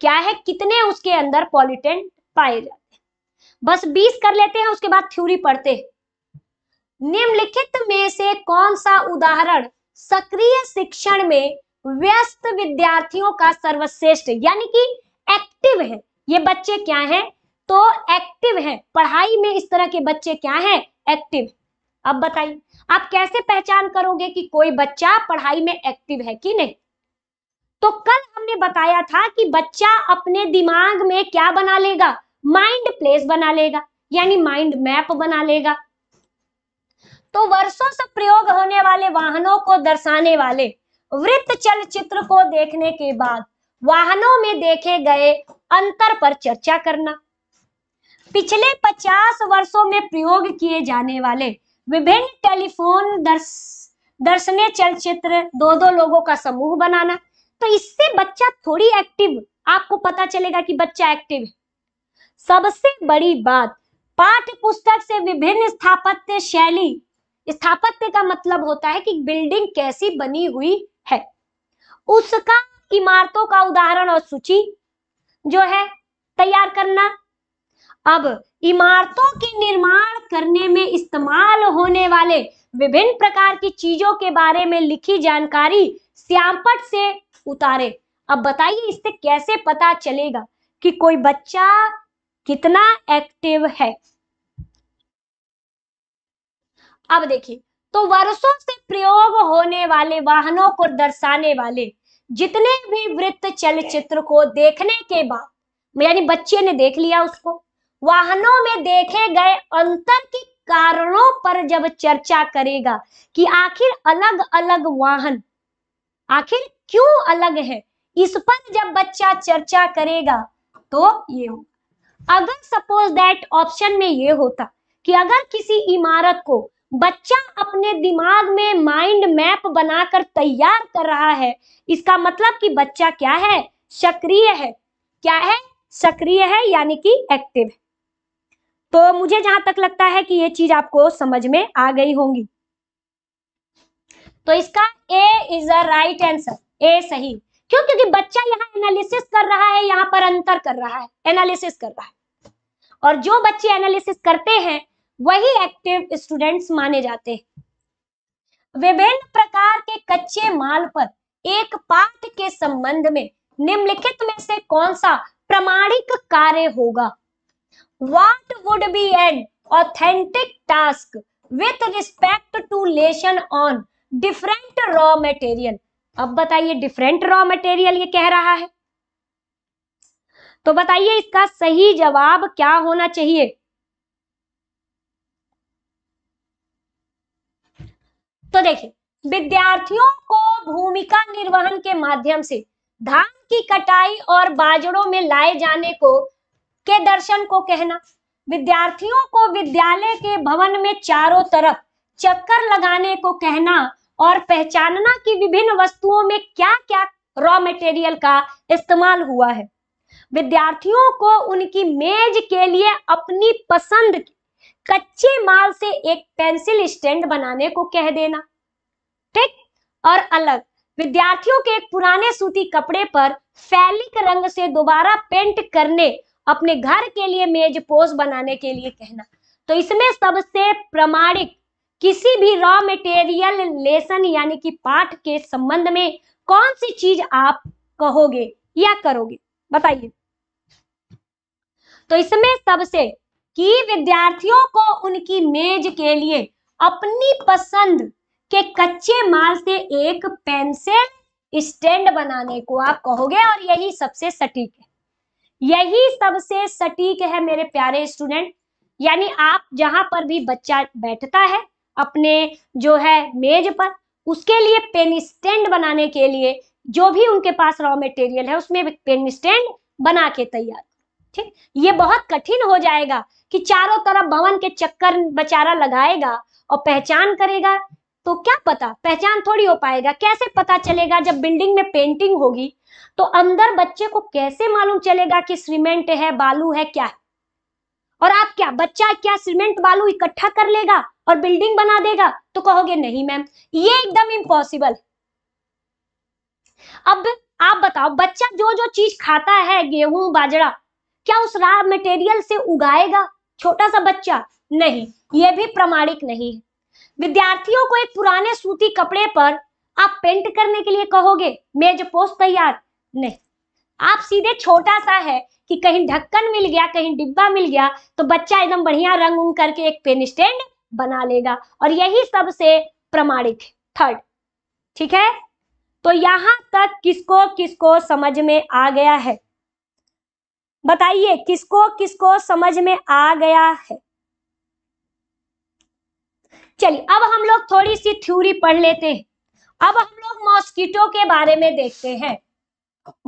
क्या है कितने उसके अंदर पॉलिटेंट पाए जाते हैं बस बीस कर लेते हैं उसके बाद थ्योरी पढ़ते निम्नलिखित में से कौन सा उदाहरण सक्रिय शिक्षण में व्यस्त विद्यार्थियों का सर्वश्रेष्ठ यानी कि एक्टिव है ये बच्चे क्या हैं तो एक्टिव है पढ़ाई में इस तरह के बच्चे क्या हैं एक्टिव अब बताइए आप कैसे पहचान करोगे कि कोई बच्चा पढ़ाई में एक्टिव है कि नहीं तो कल हमने बताया था कि बच्चा अपने दिमाग में क्या बना लेगा माइंड प्लेस बना लेगा यानी माइंड मैप बना लेगा तो वर्षों से प्रयोग होने वाले वाहनों को दर्शाने वाले वृत्त चलचित्र को देखने के बाद वाहनों में देखे गए अंतर पर चर्चा करना पिछले 50 वर्षों में प्रयोग किए जाने वाले विभिन्न टेलीफोन दर्श दर्शनीय चलचित्र दो दो लोगों का समूह बनाना तो इससे बच्चा थोड़ी एक्टिव आपको पता चलेगा कि बच्चा एक्टिव है सबसे बड़ी बात पाठ्य पुस्तक से विभिन्न स्थापत्य शैली स्थापत्य का मतलब होता है कि बिल्डिंग कैसी बनी हुई है उसका इमारतों का उदाहरण और सूची जो है तैयार करना अब इमारतों के निर्माण करने में इस्तेमाल होने वाले विभिन्न प्रकार की चीजों के बारे में लिखी जानकारी श्यामपट से उतारे अब बताइए इससे कैसे पता चलेगा कि कोई बच्चा कितना एक्टिव है अब देखिए तो वर्षों से प्रयोग होने वाले वाहनों को दर्शाने वाले जितने भी वृत्त चलचित्र को देखने के बाद यानी बच्चे ने देख लिया उसको वाहनों में देखे गए अंतर के कारणों पर जब चर्चा करेगा कि आखिर अलग अलग वाहन आखिर क्यों अलग है इस पर जब बच्चा चर्चा करेगा तो ये होगा अगर सपोज दैट ऑप्शन में ये होता कि अगर किसी इमारत को बच्चा अपने दिमाग में माइंड मैप बनाकर तैयार कर रहा है इसका मतलब कि बच्चा क्या है सक्रिय है क्या है सक्रिय है यानी कि एक्टिव है तो मुझे जहां तक लगता है कि ये चीज आपको समझ में आ गई होंगी तो इसका A is a right answer A सही क्यों क्योंकि बच्चा यहाँ एनालिसिस कर रहा है यहाँ पर अंतर कर रहा है एनालिसिस कर रहा है और जो बच्चे एनालिसिस करते हैं वही एक्टिव स्टूडेंट्स माने जाते हैं विभिन्न प्रकार के कच्चे माल पर एक पाठ के संबंध में निम्नलिखित में से कौन सा प्रमाणिक कार्य होगा what would be an authentic task with respect to lesson on different raw material अब बताइए डिफरेंट रॉ मटेरियल ये कह रहा है तो बताइए इसका सही जवाब क्या होना चाहिए तो देखिए विद्यार्थियों को भूमिका निर्वहन के माध्यम से धान की कटाई और बाजड़ों में लाए जाने को के दर्शन को कहना विद्यार्थियों को विद्यालय के भवन में चारों तरफ चक्कर लगाने को कहना और पहचानना कि विभिन्न वस्तुओं में क्या क्या रॉ मटेरियल का इस्तेमाल हुआ है विद्यार्थियों को उनकी मेज के लिए अपनी पसंद कच्चे माल से एक पेंसिल स्टैंड बनाने को कह देना ठीक और अलग विद्यार्थियों के एक पुराने सूती कपड़े पर फैलिक रंग से दोबारा पेंट करने अपने घर के लिए मेज पोस्ट बनाने के लिए कहना तो इसमें सबसे प्रमाणिक किसी भी रॉ मटेरियल लेसन यानी कि पाठ के संबंध में कौन सी चीज आप कहोगे या करोगे बताइए तो इसमें सबसे कि विद्यार्थियों को उनकी मेज के लिए अपनी पसंद के कच्चे माल से एक पेंसिल स्टैंड बनाने को आप कहोगे और यही सबसे सटीक है यही सबसे सटीक है मेरे प्यारे स्टूडेंट यानी आप जहां पर भी बच्चा बैठता है अपने जो है मेज पर उसके लिए पेन स्टैंड बनाने के लिए जो भी उनके पास रॉ मटेरियल है उसमें पेन स्टैंड बना के तैयार ठीक ये बहुत कठिन हो जाएगा कि चारों तरफ भवन के चक्कर बेचारा लगाएगा और पहचान करेगा तो क्या पता पहचान थोड़ी हो पाएगा कैसे पता चलेगा जब बिल्डिंग में पेंटिंग होगी तो अंदर बच्चे को कैसे मालूम चलेगा कि सीमेंट है बालू है क्या है और आप क्या बच्चा क्या सीमेंट बालू इकट्ठा कर लेगा और बिल्डिंग बना देगा तो कहोगे नहीं मैम ये एकदम इम्पॉसिबल अब आप बताओ बच्चा जो जो चीज खाता है गेहूं बाजरा क्या उस रा मटेरियल से उगाएगा छोटा सा बच्चा नहीं ये भी प्रमाणिक नहीं है विद्यार्थियों को एक पुराने सूती कपड़े पर आप पेंट करने के लिए कहोगे मेज पोस्ट तैयार नहीं आप सीधे छोटा सा है कि कहीं ढक्कन मिल गया कहीं डिब्बा मिल गया तो बच्चा एकदम बढ़िया रंग उंग करके एक पेन स्टैंड बना लेगा और यही सबसे प्रमाणिक थर्ड ठीक है तो यहां तक किसको किसको समझ में आ गया है बताइए किसको किसको समझ में आ गया है चलिए अब हम लोग थोड़ी सी थ्योरी पढ़ लेते हैं अब हम लोग मॉस्किटो के बारे में देखते हैं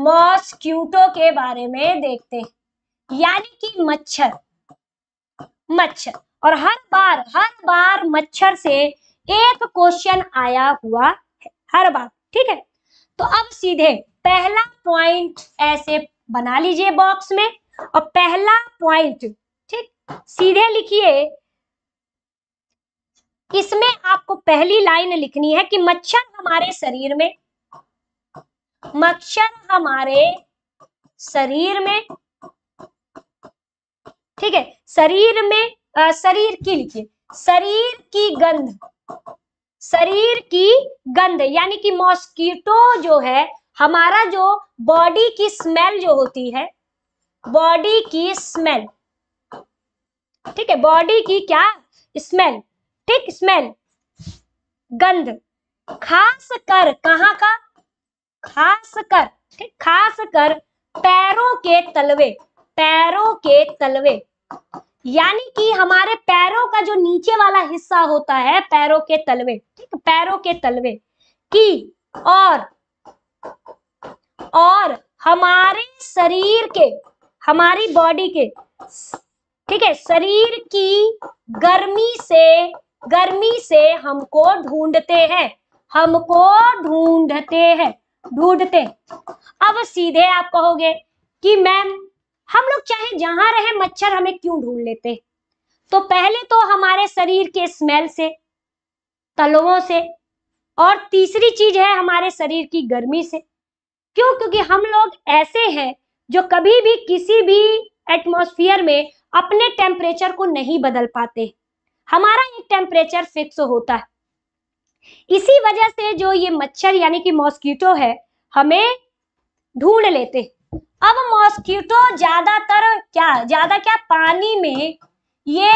मॉस्क्यूटो के बारे में देखते हैं यानी कि मच्छर मच्छर और हर बार हर बार मच्छर से एक क्वेश्चन आया हुआ है हर बार ठीक है तो अब सीधे पहला पॉइंट ऐसे बना लीजिए बॉक्स में और पहला पॉइंट ठीक सीधे लिखिए इसमें आपको पहली लाइन लिखनी है कि मच्छर हमारे शरीर में मच्छर हमारे शरीर में ठीक है शरीर में आ, शरीर की लिखिए शरीर की गंध शरीर की गंध यानी कि मॉस्किटो जो है हमारा जो बॉडी की स्मेल जो होती है बॉडी की स्मेल ठीक है बॉडी की क्या स्मेल ठीक स्मेल गंध खास कर कहाँ का खास कर ठीक खास कर पैरों के तलवे पैरों के तलवे यानी कि हमारे पैरों का जो नीचे वाला हिस्सा होता है पैरों के तलवे ठीक पैरों के तलवे की और और हमारे शरीर के हमारी बॉडी के ठीक है शरीर की गर्मी से गर्मी से हमको ढूंढते हैं हमको ढूंढते हैं ढूंढते अब सीधे आप कहोगे कि मैम हम लोग चाहे जहां रहे मच्छर हमें क्यों ढूंढ लेते तो पहले तो हमारे शरीर के स्मेल से तलवों से और तीसरी चीज है हमारे शरीर की गर्मी से क्यों क्योंकि हम लोग ऐसे हैं जो कभी भी किसी भी एटमोस्फियर में अपने टेम्परेचर को नहीं बदल पाते हमारा एक टेम्परेचर फिक्स होता है इसी वजह से जो ये मच्छर यानी कि मॉस्किटो है हमें ढूंढ लेते हैं अब मॉस्किटो ज्यादातर क्या ज्यादा क्या पानी में ये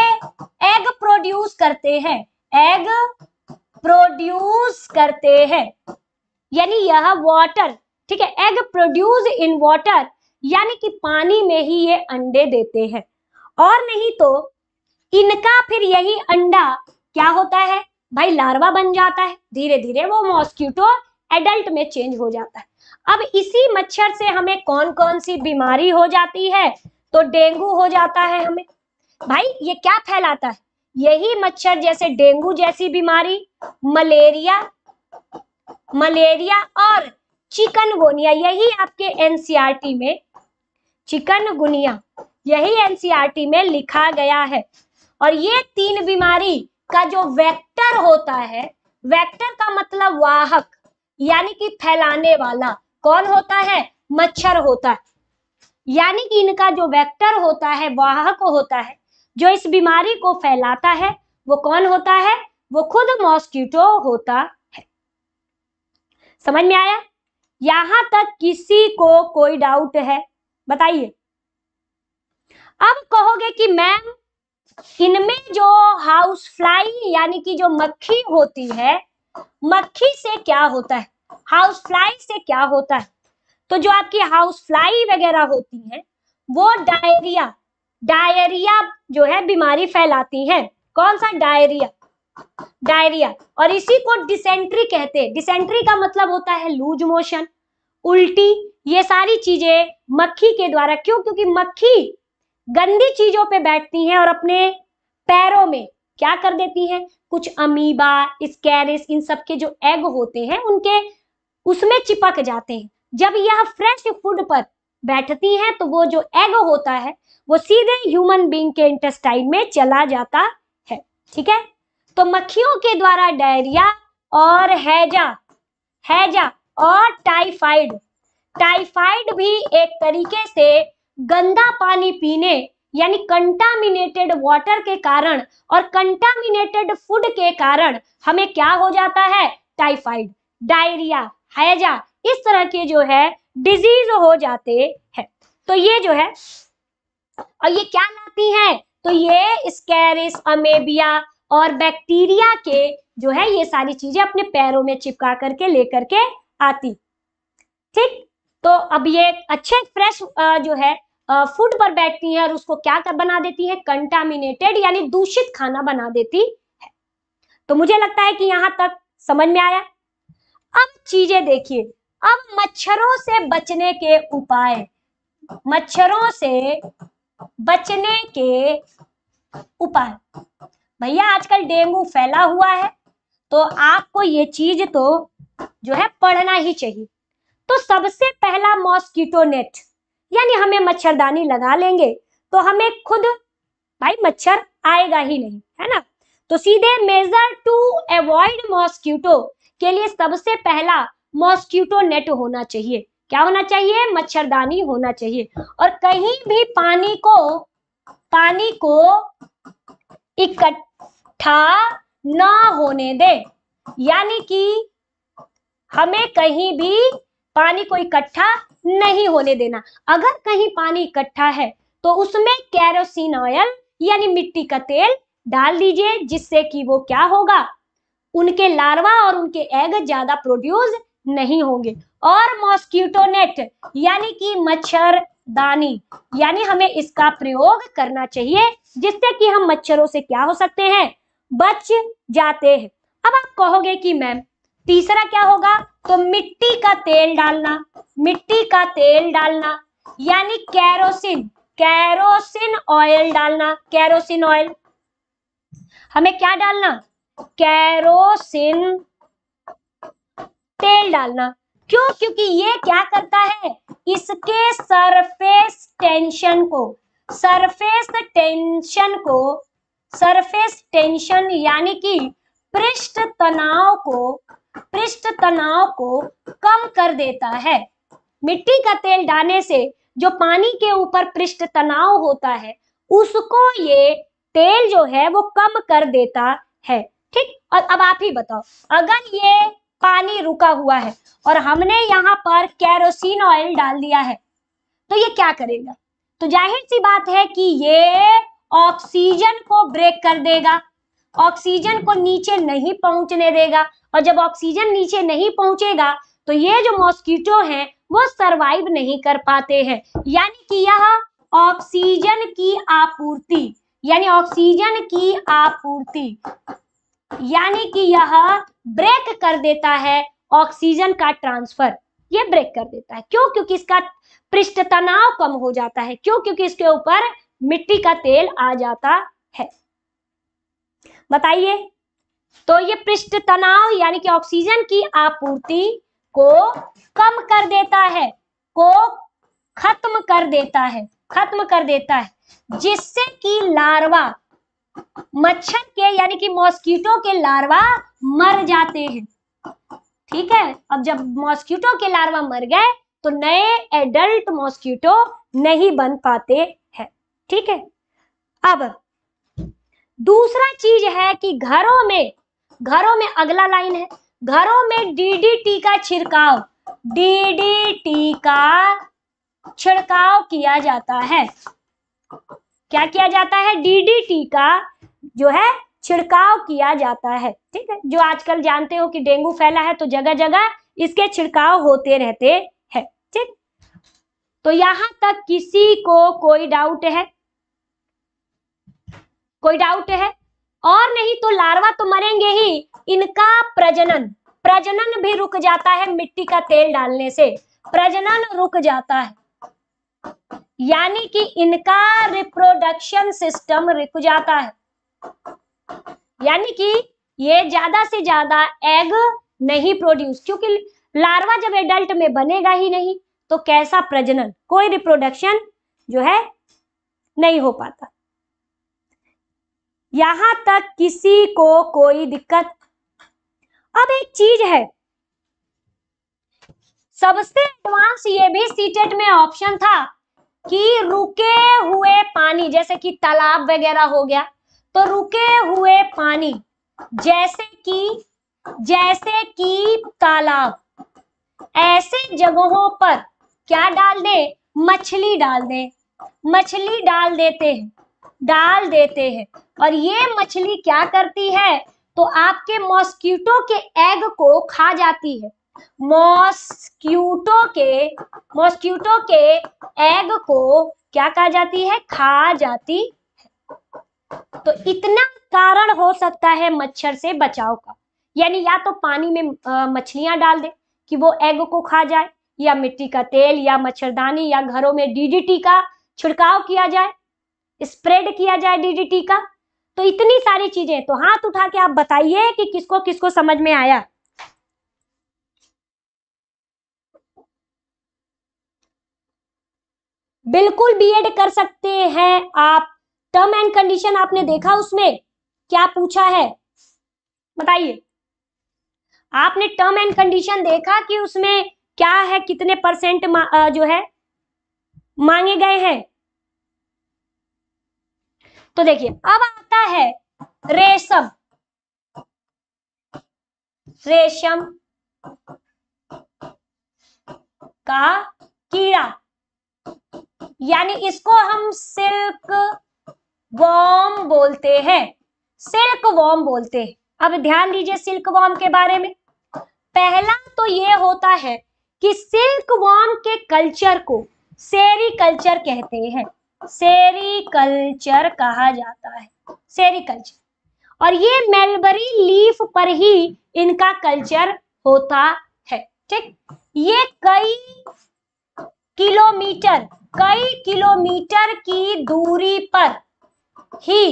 एग प्रोड्यूस करते हैं एग प्रोड्यूस करते हैं यानी यह वाटर ठीक है एग प्रोड्यूस इन वाटर यानी कि पानी में ही ये अंडे देते हैं और नहीं तो इनका फिर यही अंडा क्या होता है भाई लार्वा बन जाता है धीरे धीरे वो मॉस्किटो एडल्ट में चेंज हो जाता है अब इसी मच्छर से हमें कौन कौन सी बीमारी हो जाती है तो डेंगू हो जाता है हमें भाई ये क्या फैलाता है यही मच्छर जैसे डेंगू जैसी बीमारी मलेरिया मलेरिया और चिकनगुनिया यही आपके एनसीआरटी में चिकनगुनिया यही एनसीआरटी में लिखा गया है और ये तीन बीमारी का जो वेक्टर होता है वेक्टर का मतलब वाहक यानी कि फैलाने वाला कौन होता है मच्छर होता है यानी कि इनका जो वेक्टर होता है वाहक होता है जो इस बीमारी को फैलाता है वो कौन होता है वो खुद मॉस्किटो होता है समझ में आया यहां तक किसी को कोई डाउट है बताइए अब कहोगे कि मैम इनमें जो हाउस फ्लाई यानी कि जो मक्खी होती है मक्खी से क्या होता है हाउस फ्लाई से क्या होता है तो जो आपकी हाउस फ्लाई वगैरह होती है वो डायरिया डायरिया जो है बीमारी फैलाती है कौन सा डायरिया डायरिया और इसी को डिसेंट्री कहते हैं डिसेंट्री का मतलब होता है लूज मोशन उल्टी ये सारी चीजें मक्खी के द्वारा क्यों क्योंकि मक्खी गंदी चीजों पे बैठती है और अपने पैरों में क्या कर देती है कुछ अमीबा स्कैरिस इन सब के जो एग होते हैं उनके उसमें चिपक जाते हैं जब यह फ्रेश फूड पर बैठती हैं तो वो जो एग होता है वो सीधे ह्यूमन बींग के इंटेस्टाइन में चला जाता है ठीक है तो मक्खियों के द्वारा डायरिया और हैजा हैजा और टाइफाइड टाइफाइड भी एक तरीके से गंदा पानी पीने यानी कंटामिनेटेड वाटर के कारण और कंटामिनेटेड फूड के कारण हमें क्या हो जाता है टाइफाइड डायरिया हैजा इस तरह के जो है डिजीज हो जाते हैं तो ये जो है और ये क्या लाती है तो ये स्कैरिस अमेबिया और बैक्टीरिया के जो है ये सारी चीजें अपने पैरों में चिपका करके लेकर के आती ठीक तो अब ये अच्छे फ्रेश जो है फूड पर बैठती है और उसको क्या कर बना देती है कंटामिनेटेड यानी दूषित खाना बना देती है तो मुझे लगता है कि यहां तक समझ में आया अब चीजें देखिए अब मच्छरों से बचने के उपाय मच्छरों से बचने के उपाय भैया आजकल डेंगू फैला हुआ है तो आपको ये चीज तो जो है पढ़ना ही चाहिए तो सबसे पहला मॉस्किटो नेट यानी हमें मच्छरदानी लगा लेंगे तो हमें खुद भाई मच्छर आएगा ही नहीं है ना तो सीधे मेजर टू अवॉइड मॉस्किटो के लिए सबसे पहला मॉस्क्यूटो नेट होना चाहिए क्या होना चाहिए मच्छरदानी होना चाहिए और कहीं भी पानी को पानी को इकट्ठा ना होने दे यानी कि हमें कहीं भी पानी को इकट्ठा नहीं होने देना अगर कहीं पानी इकट्ठा है तो उसमें कैरोसिन ऑयल यानी मिट्टी का तेल डाल दीजिए जिससे कि वो क्या होगा उनके लार्वा और उनके एग ज्यादा प्रोड्यूस नहीं होंगे और मॉस्किटो नेट यानी कि मच्छरदानी यानी हमें इसका प्रयोग करना चाहिए जिससे कि हम मच्छरों से क्या हो सकते हैं बच जाते हैं अब आप कहोगे कि मैम तीसरा क्या होगा तो मिट्टी का तेल डालना मिट्टी का तेल डालना यानी कैरोसिन कैरोसिन ऑयल डालना कैरोसिन ऑयल हमें क्या डालना कैरोसिन तेल डालना क्यों क्योंकि ये क्या करता है इसके सरफेस टेंशन को सरफेस टेंशन को सरफेस टेंशन यानी कि पृष्ठ तनाव को पृष्ठ तनाव को कम कर देता है मिट्टी का तेल डालने से जो पानी के ऊपर पृष्ठ तनाव होता है उसको ये तेल जो है वो कम कर देता है ठीक और अब आप ही बताओ अगर ये पानी रुका हुआ है और हमने यहाँ पर कैरोसिन ऑयल डाल दिया है तो ये क्या करेगा तो जाहिर सी बात है कि ये ऑक्सीजन को ब्रेक कर देगा ऑक्सीजन को नीचे नहीं पहुंचने देगा और जब ऑक्सीजन नीचे नहीं पहुंचेगा तो ये जो मॉस्किटो हैं वो सरवाइव नहीं कर पाते हैं यानी कि यह ऑक्सीजन की आपूर्ति यानी ऑक्सीजन की आपूर्ति यानी कि यह ब्रेक कर देता है ऑक्सीजन का ट्रांसफर ये ब्रेक कर देता है क्यों क्योंकि इसका पृष्ठ तनाव कम हो जाता है क्यों क्योंकि इसके ऊपर मिट्टी का तेल आ जाता है बताइए तो ये पृष्ठ तनाव यानी कि ऑक्सीजन की आपूर्ति को कम कर देता है को खत्म कर देता है खत्म कर देता है जिससे कि लार्वा मच्छर के यानी कि मॉस्किटो के लार्वा मर जाते हैं ठीक है अब जब मॉस्किटो के लार्वा मर गए तो नए एडल्ट मॉस्किटो नहीं बन पाते हैं ठीक है अब दूसरा चीज है कि घरों में घरों में अगला लाइन है घरों में डीडीटी का छिड़काव डीडीटी का छिड़काव किया जाता है क्या किया जाता है डीडीटी का जो है छिड़काव किया जाता है ठीक है जो आजकल जानते हो कि डेंगू फैला है तो जगह जगह इसके छिड़काव होते रहते हैं ठीक तो यहां तक किसी को कोई डाउट है कोई डाउट है और नहीं तो लार्वा तो मरेंगे ही इनका प्रजनन प्रजनन भी रुक जाता है मिट्टी का तेल डालने से प्रजनन रुक जाता है यानी कि इनका रिप्रोडक्शन सिस्टम रुक जाता है यानी कि ये ज्यादा से ज्यादा एग नहीं प्रोड्यूस क्योंकि लार्वा जब एडल्ट में बनेगा ही नहीं तो कैसा प्रजनन कोई रिप्रोडक्शन जो है नहीं हो पाता यहां तक किसी को कोई दिक्कत अब एक चीज है सबसे एडवांस ये भी सीटेट e में ऑप्शन था कि रुके हुए पानी जैसे कि तालाब वगैरह हो गया तो रुके हुए पानी जैसे कि जैसे कि तालाब ऐसे जगहों पर क्या डाल दे मछली डाल दे मछली डाल देते हैं डाल देते हैं और ये मछली क्या करती है तो आपके मॉस्किटो के एग को खा जाती है मॉस्क्यूटो के मॉस्क्यूटो के एग को क्या कहा जाती है खा जाती है तो इतना कारण हो सकता है मच्छर से बचाव का यानी या तो पानी में मछलियां डाल दे कि वो एग को खा जाए या मिट्टी का तेल या मच्छरदानी या घरों में डीडीटी का छिड़काव किया जाए स्प्रेड किया जाए डीडीटी का तो इतनी सारी चीजें तो हाथ उठा के आप बताइए कि किसको किसको समझ में आया बिल्कुल बीएड कर सकते हैं आप टर्म एंड कंडीशन आपने देखा उसमें क्या पूछा है बताइए आपने टर्म एंड कंडीशन देखा कि उसमें क्या है कितने परसेंट जो है मांगे गए हैं तो देखिए अब आता है रेशम रेशम का कीड़ा यानी इसको हम सिल्क वॉम बोलते हैं सिल्क वॉम बोलते हैं अब ध्यान दीजिए सिल्क वॉम के बारे में पहला तो ये होता है कि सिल्क वॉम के कल्चर को सेरी कल्चर कहते हैं सेरी कल्चर कहा जाता है सेरी कल्चर और ये मेलबरी लीफ पर ही इनका कल्चर होता है ठीक ये कई किलोमीटर कई किलोमीटर की दूरी पर ही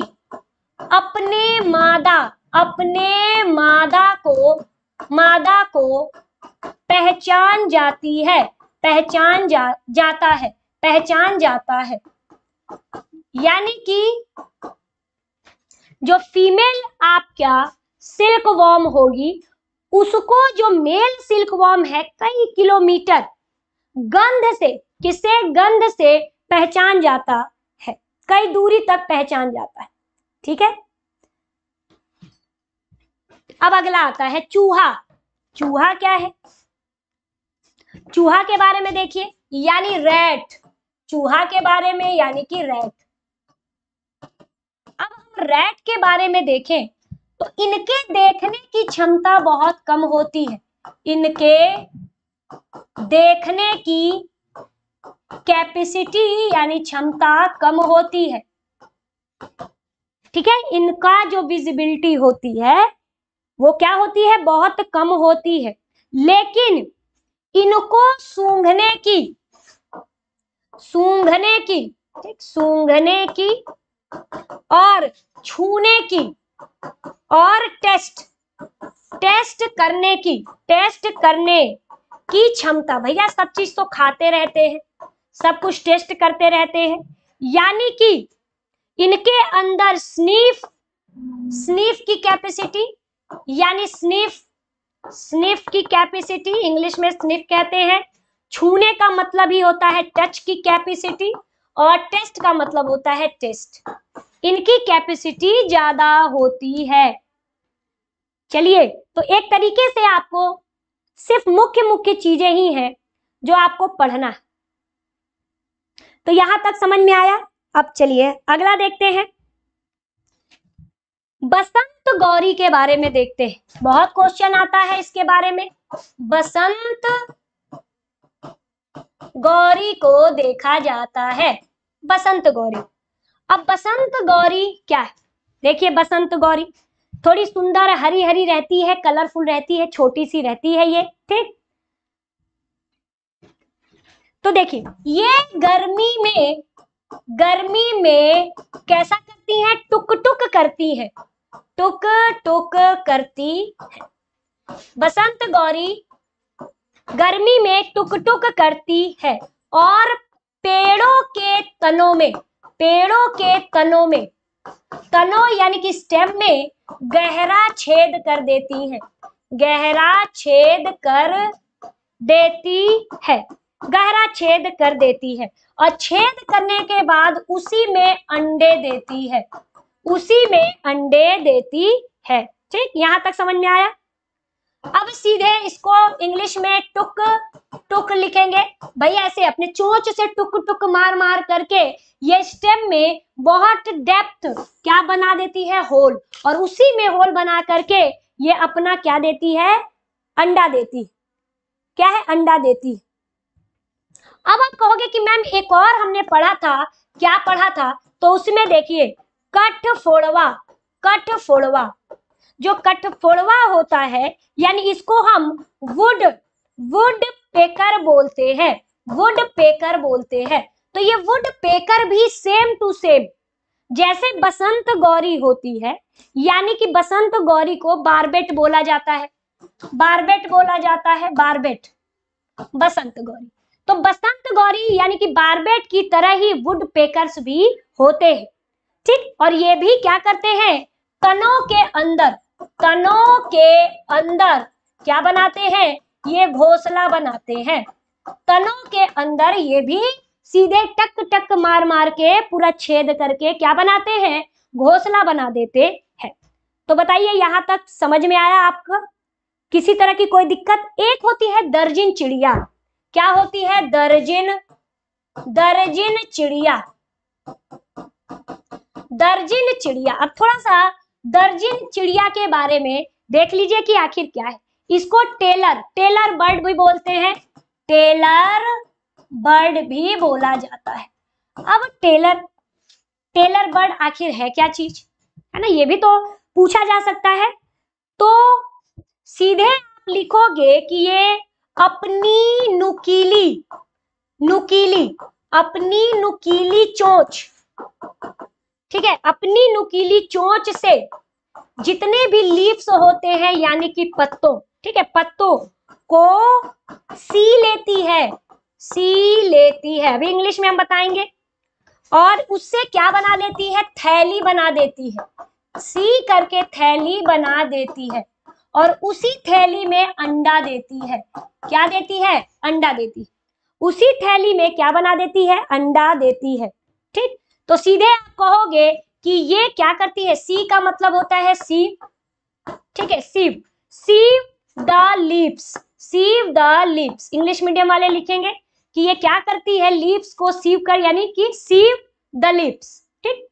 अपने मादा अपने मादा को मादा को पहचान जाती है पहचान जा, जाता है पहचान जाता है यानी कि जो फीमेल आपका सिल्क वॉर्म होगी उसको जो मेल सिल्क वॉर्म है कई किलोमीटर गंध से किसे गंध से पहचान जाता है कई दूरी तक पहचान जाता है ठीक है अब अगला आता है चूहा चूहा क्या है चूहा के बारे में देखिए यानी रैट चूहा के बारे में यानी कि रैट अब हम रैट के बारे में देखें तो इनके देखने की क्षमता बहुत कम होती है इनके देखने की कैपेसिटी यानी क्षमता कम होती है ठीक है इनका जो विजिबिलिटी होती है वो क्या होती है बहुत कम होती है लेकिन इनको सूंघने की सूंघने की ठीक सूंघने की और छूने की और टेस्ट टेस्ट करने की टेस्ट करने की क्षमता भैया सब चीज तो खाते रहते हैं सब कुछ टेस्ट करते रहते हैं यानी कि इनके अंदर स्नीफ स्नीफ की कैपेसिटी यानी स्नीफ स्निफ की कैपेसिटी इंग्लिश में स्निफ कहते हैं छूने का मतलब ही होता है टच की कैपेसिटी और टेस्ट का मतलब होता है टेस्ट इनकी कैपेसिटी ज्यादा होती है चलिए तो एक तरीके से आपको सिर्फ मुख्य मुख्य चीजें ही हैं जो आपको पढ़ना है तो यहां तक समझ में आया अब चलिए अगला देखते हैं बसंत गौरी के बारे में देखते हैं बहुत क्वेश्चन आता है इसके बारे में बसंत गौरी को देखा जाता है बसंत गौरी अब बसंत गौरी क्या है देखिए बसंत गौरी थोड़ी सुंदर हरी हरी रहती है कलरफुल रहती है छोटी सी रहती है ये ठीक तो देखिए ये गर्मी में गर्मी में कैसा करती है टुक टुक करती है टुक टुक करती है बसंत गौरी गर्मी में टुक टुक करती है और पेड़ों के तनों में पेड़ों के तनों में तनों यानी कि स्टेम में गहरा छेद कर देती है गहरा छेद कर देती है गहरा छेद कर देती है और छेद करने के बाद उसी में अंडे देती है उसी में अंडे देती है ठीक यहां तक समझ में आया अब सीधे इसको इंग्लिश में टुक टुक लिखेंगे भाई ऐसे अपने चोच से टुक टुक मार मार करके ये स्टेम में बहुत डेप्थ क्या बना देती है होल और उसी में होल बना करके ये अपना क्या देती है अंडा देती क्या है अंडा देती अब आप कहोगे कि मैम एक और हमने पढ़ा था क्या पढ़ा था तो उसमें देखिए कट फोड़वा कट फोड़वा जो कट फोड़वा होता है यानी इसको हम वुड वुड पेकर बोलते हैं वुड पेकर बोलते हैं तो ये वुड पेकर भी सेम टू सेम जैसे बसंत गौरी होती है यानी कि बसंत गौरी को बारबेट बोला जाता है बारबेट बोला जाता है बारबेट बसंत गौरी तो बसंत गौरी यानी कि बारबेट की तरह ही वुड पेकर्स भी होते हैं ठीक और ये भी क्या करते हैं तनों के अंदर तनों के अंदर क्या बनाते हैं ये घोसला बनाते हैं तनों के अंदर ये भी सीधे टक टक मार मार के पूरा छेद करके क्या बनाते हैं घोसला बना देते हैं तो बताइए यहां तक समझ में आया आपको किसी तरह की कोई दिक्कत एक होती है दर्जिन चिड़िया क्या होती है दर्जिन दर्जिन चिड़िया दर्जिन चिड़िया अब थोड़ा सा दर्जिन चिड़िया के बारे में देख लीजिए कि आखिर क्या है इसको टेलर टेलर बर्ड भी बोलते हैं टेलर बर्ड भी बोला जाता है अब टेलर टेलर बर्ड आखिर है क्या चीज है ना ये भी तो पूछा जा सकता है तो सीधे आप लिखोगे कि ये अपनी नुकीली नुकीली अपनी नुकीली चोंच ठीक है अपनी नुकीली चोंच से जितने भी लीव्स होते हैं यानी कि पत्तों ठीक है पत्तों को सी लेती है सी लेती है अभी इंग्लिश में हम बताएंगे और उससे क्या बना लेती है थैली बना देती है सी करके थैली बना देती है और उसी थैली में अंडा देती है क्या देती है अंडा देती है उसी थैली में क्या बना देती है अंडा देती है ठीक तो सीधे आप कहोगे कि ये क्या करती है सी का मतलब होता है सीव ठीक है sew sew the lips sew the lips English medium वाले लिखेंगे कि ये क्या करती है लिप्स को सीव कर यानी कि सीव द लिप्स ठीक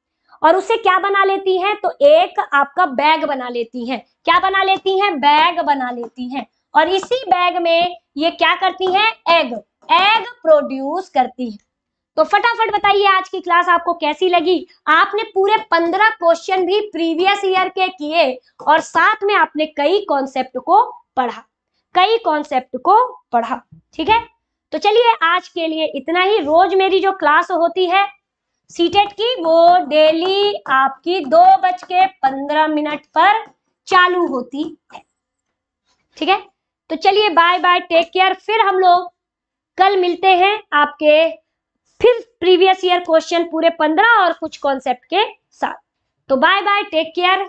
और उसे क्या बना लेती हैं तो एक आपका बैग बना लेती है क्या बना लेती है बैग बना लेती है और इसी बैग में ये क्या करती है एग एग प्रोड्यूस करती है तो फटाफट बताइए आज की क्लास आपको कैसी लगी आपने पूरे पंद्रह क्वेश्चन भी प्रीवियस ईयर के किए और साथ में आपने कई कॉन्सेप्ट को पढ़ा कई कॉन्सेप्ट को पढ़ा ठीक है तो चलिए आज के लिए इतना ही रोज मेरी जो क्लास होती है सीटेट e की वो डेली आपकी दो बज के पंद्रह मिनट पर चालू होती है ठीक है तो चलिए बाय बाय टेक केयर फिर हम लोग कल मिलते हैं आपके फिर प्रीवियस ईयर क्वेश्चन पूरे पंद्रह और कुछ कॉन्सेप्ट के साथ तो बाय बाय टेक केयर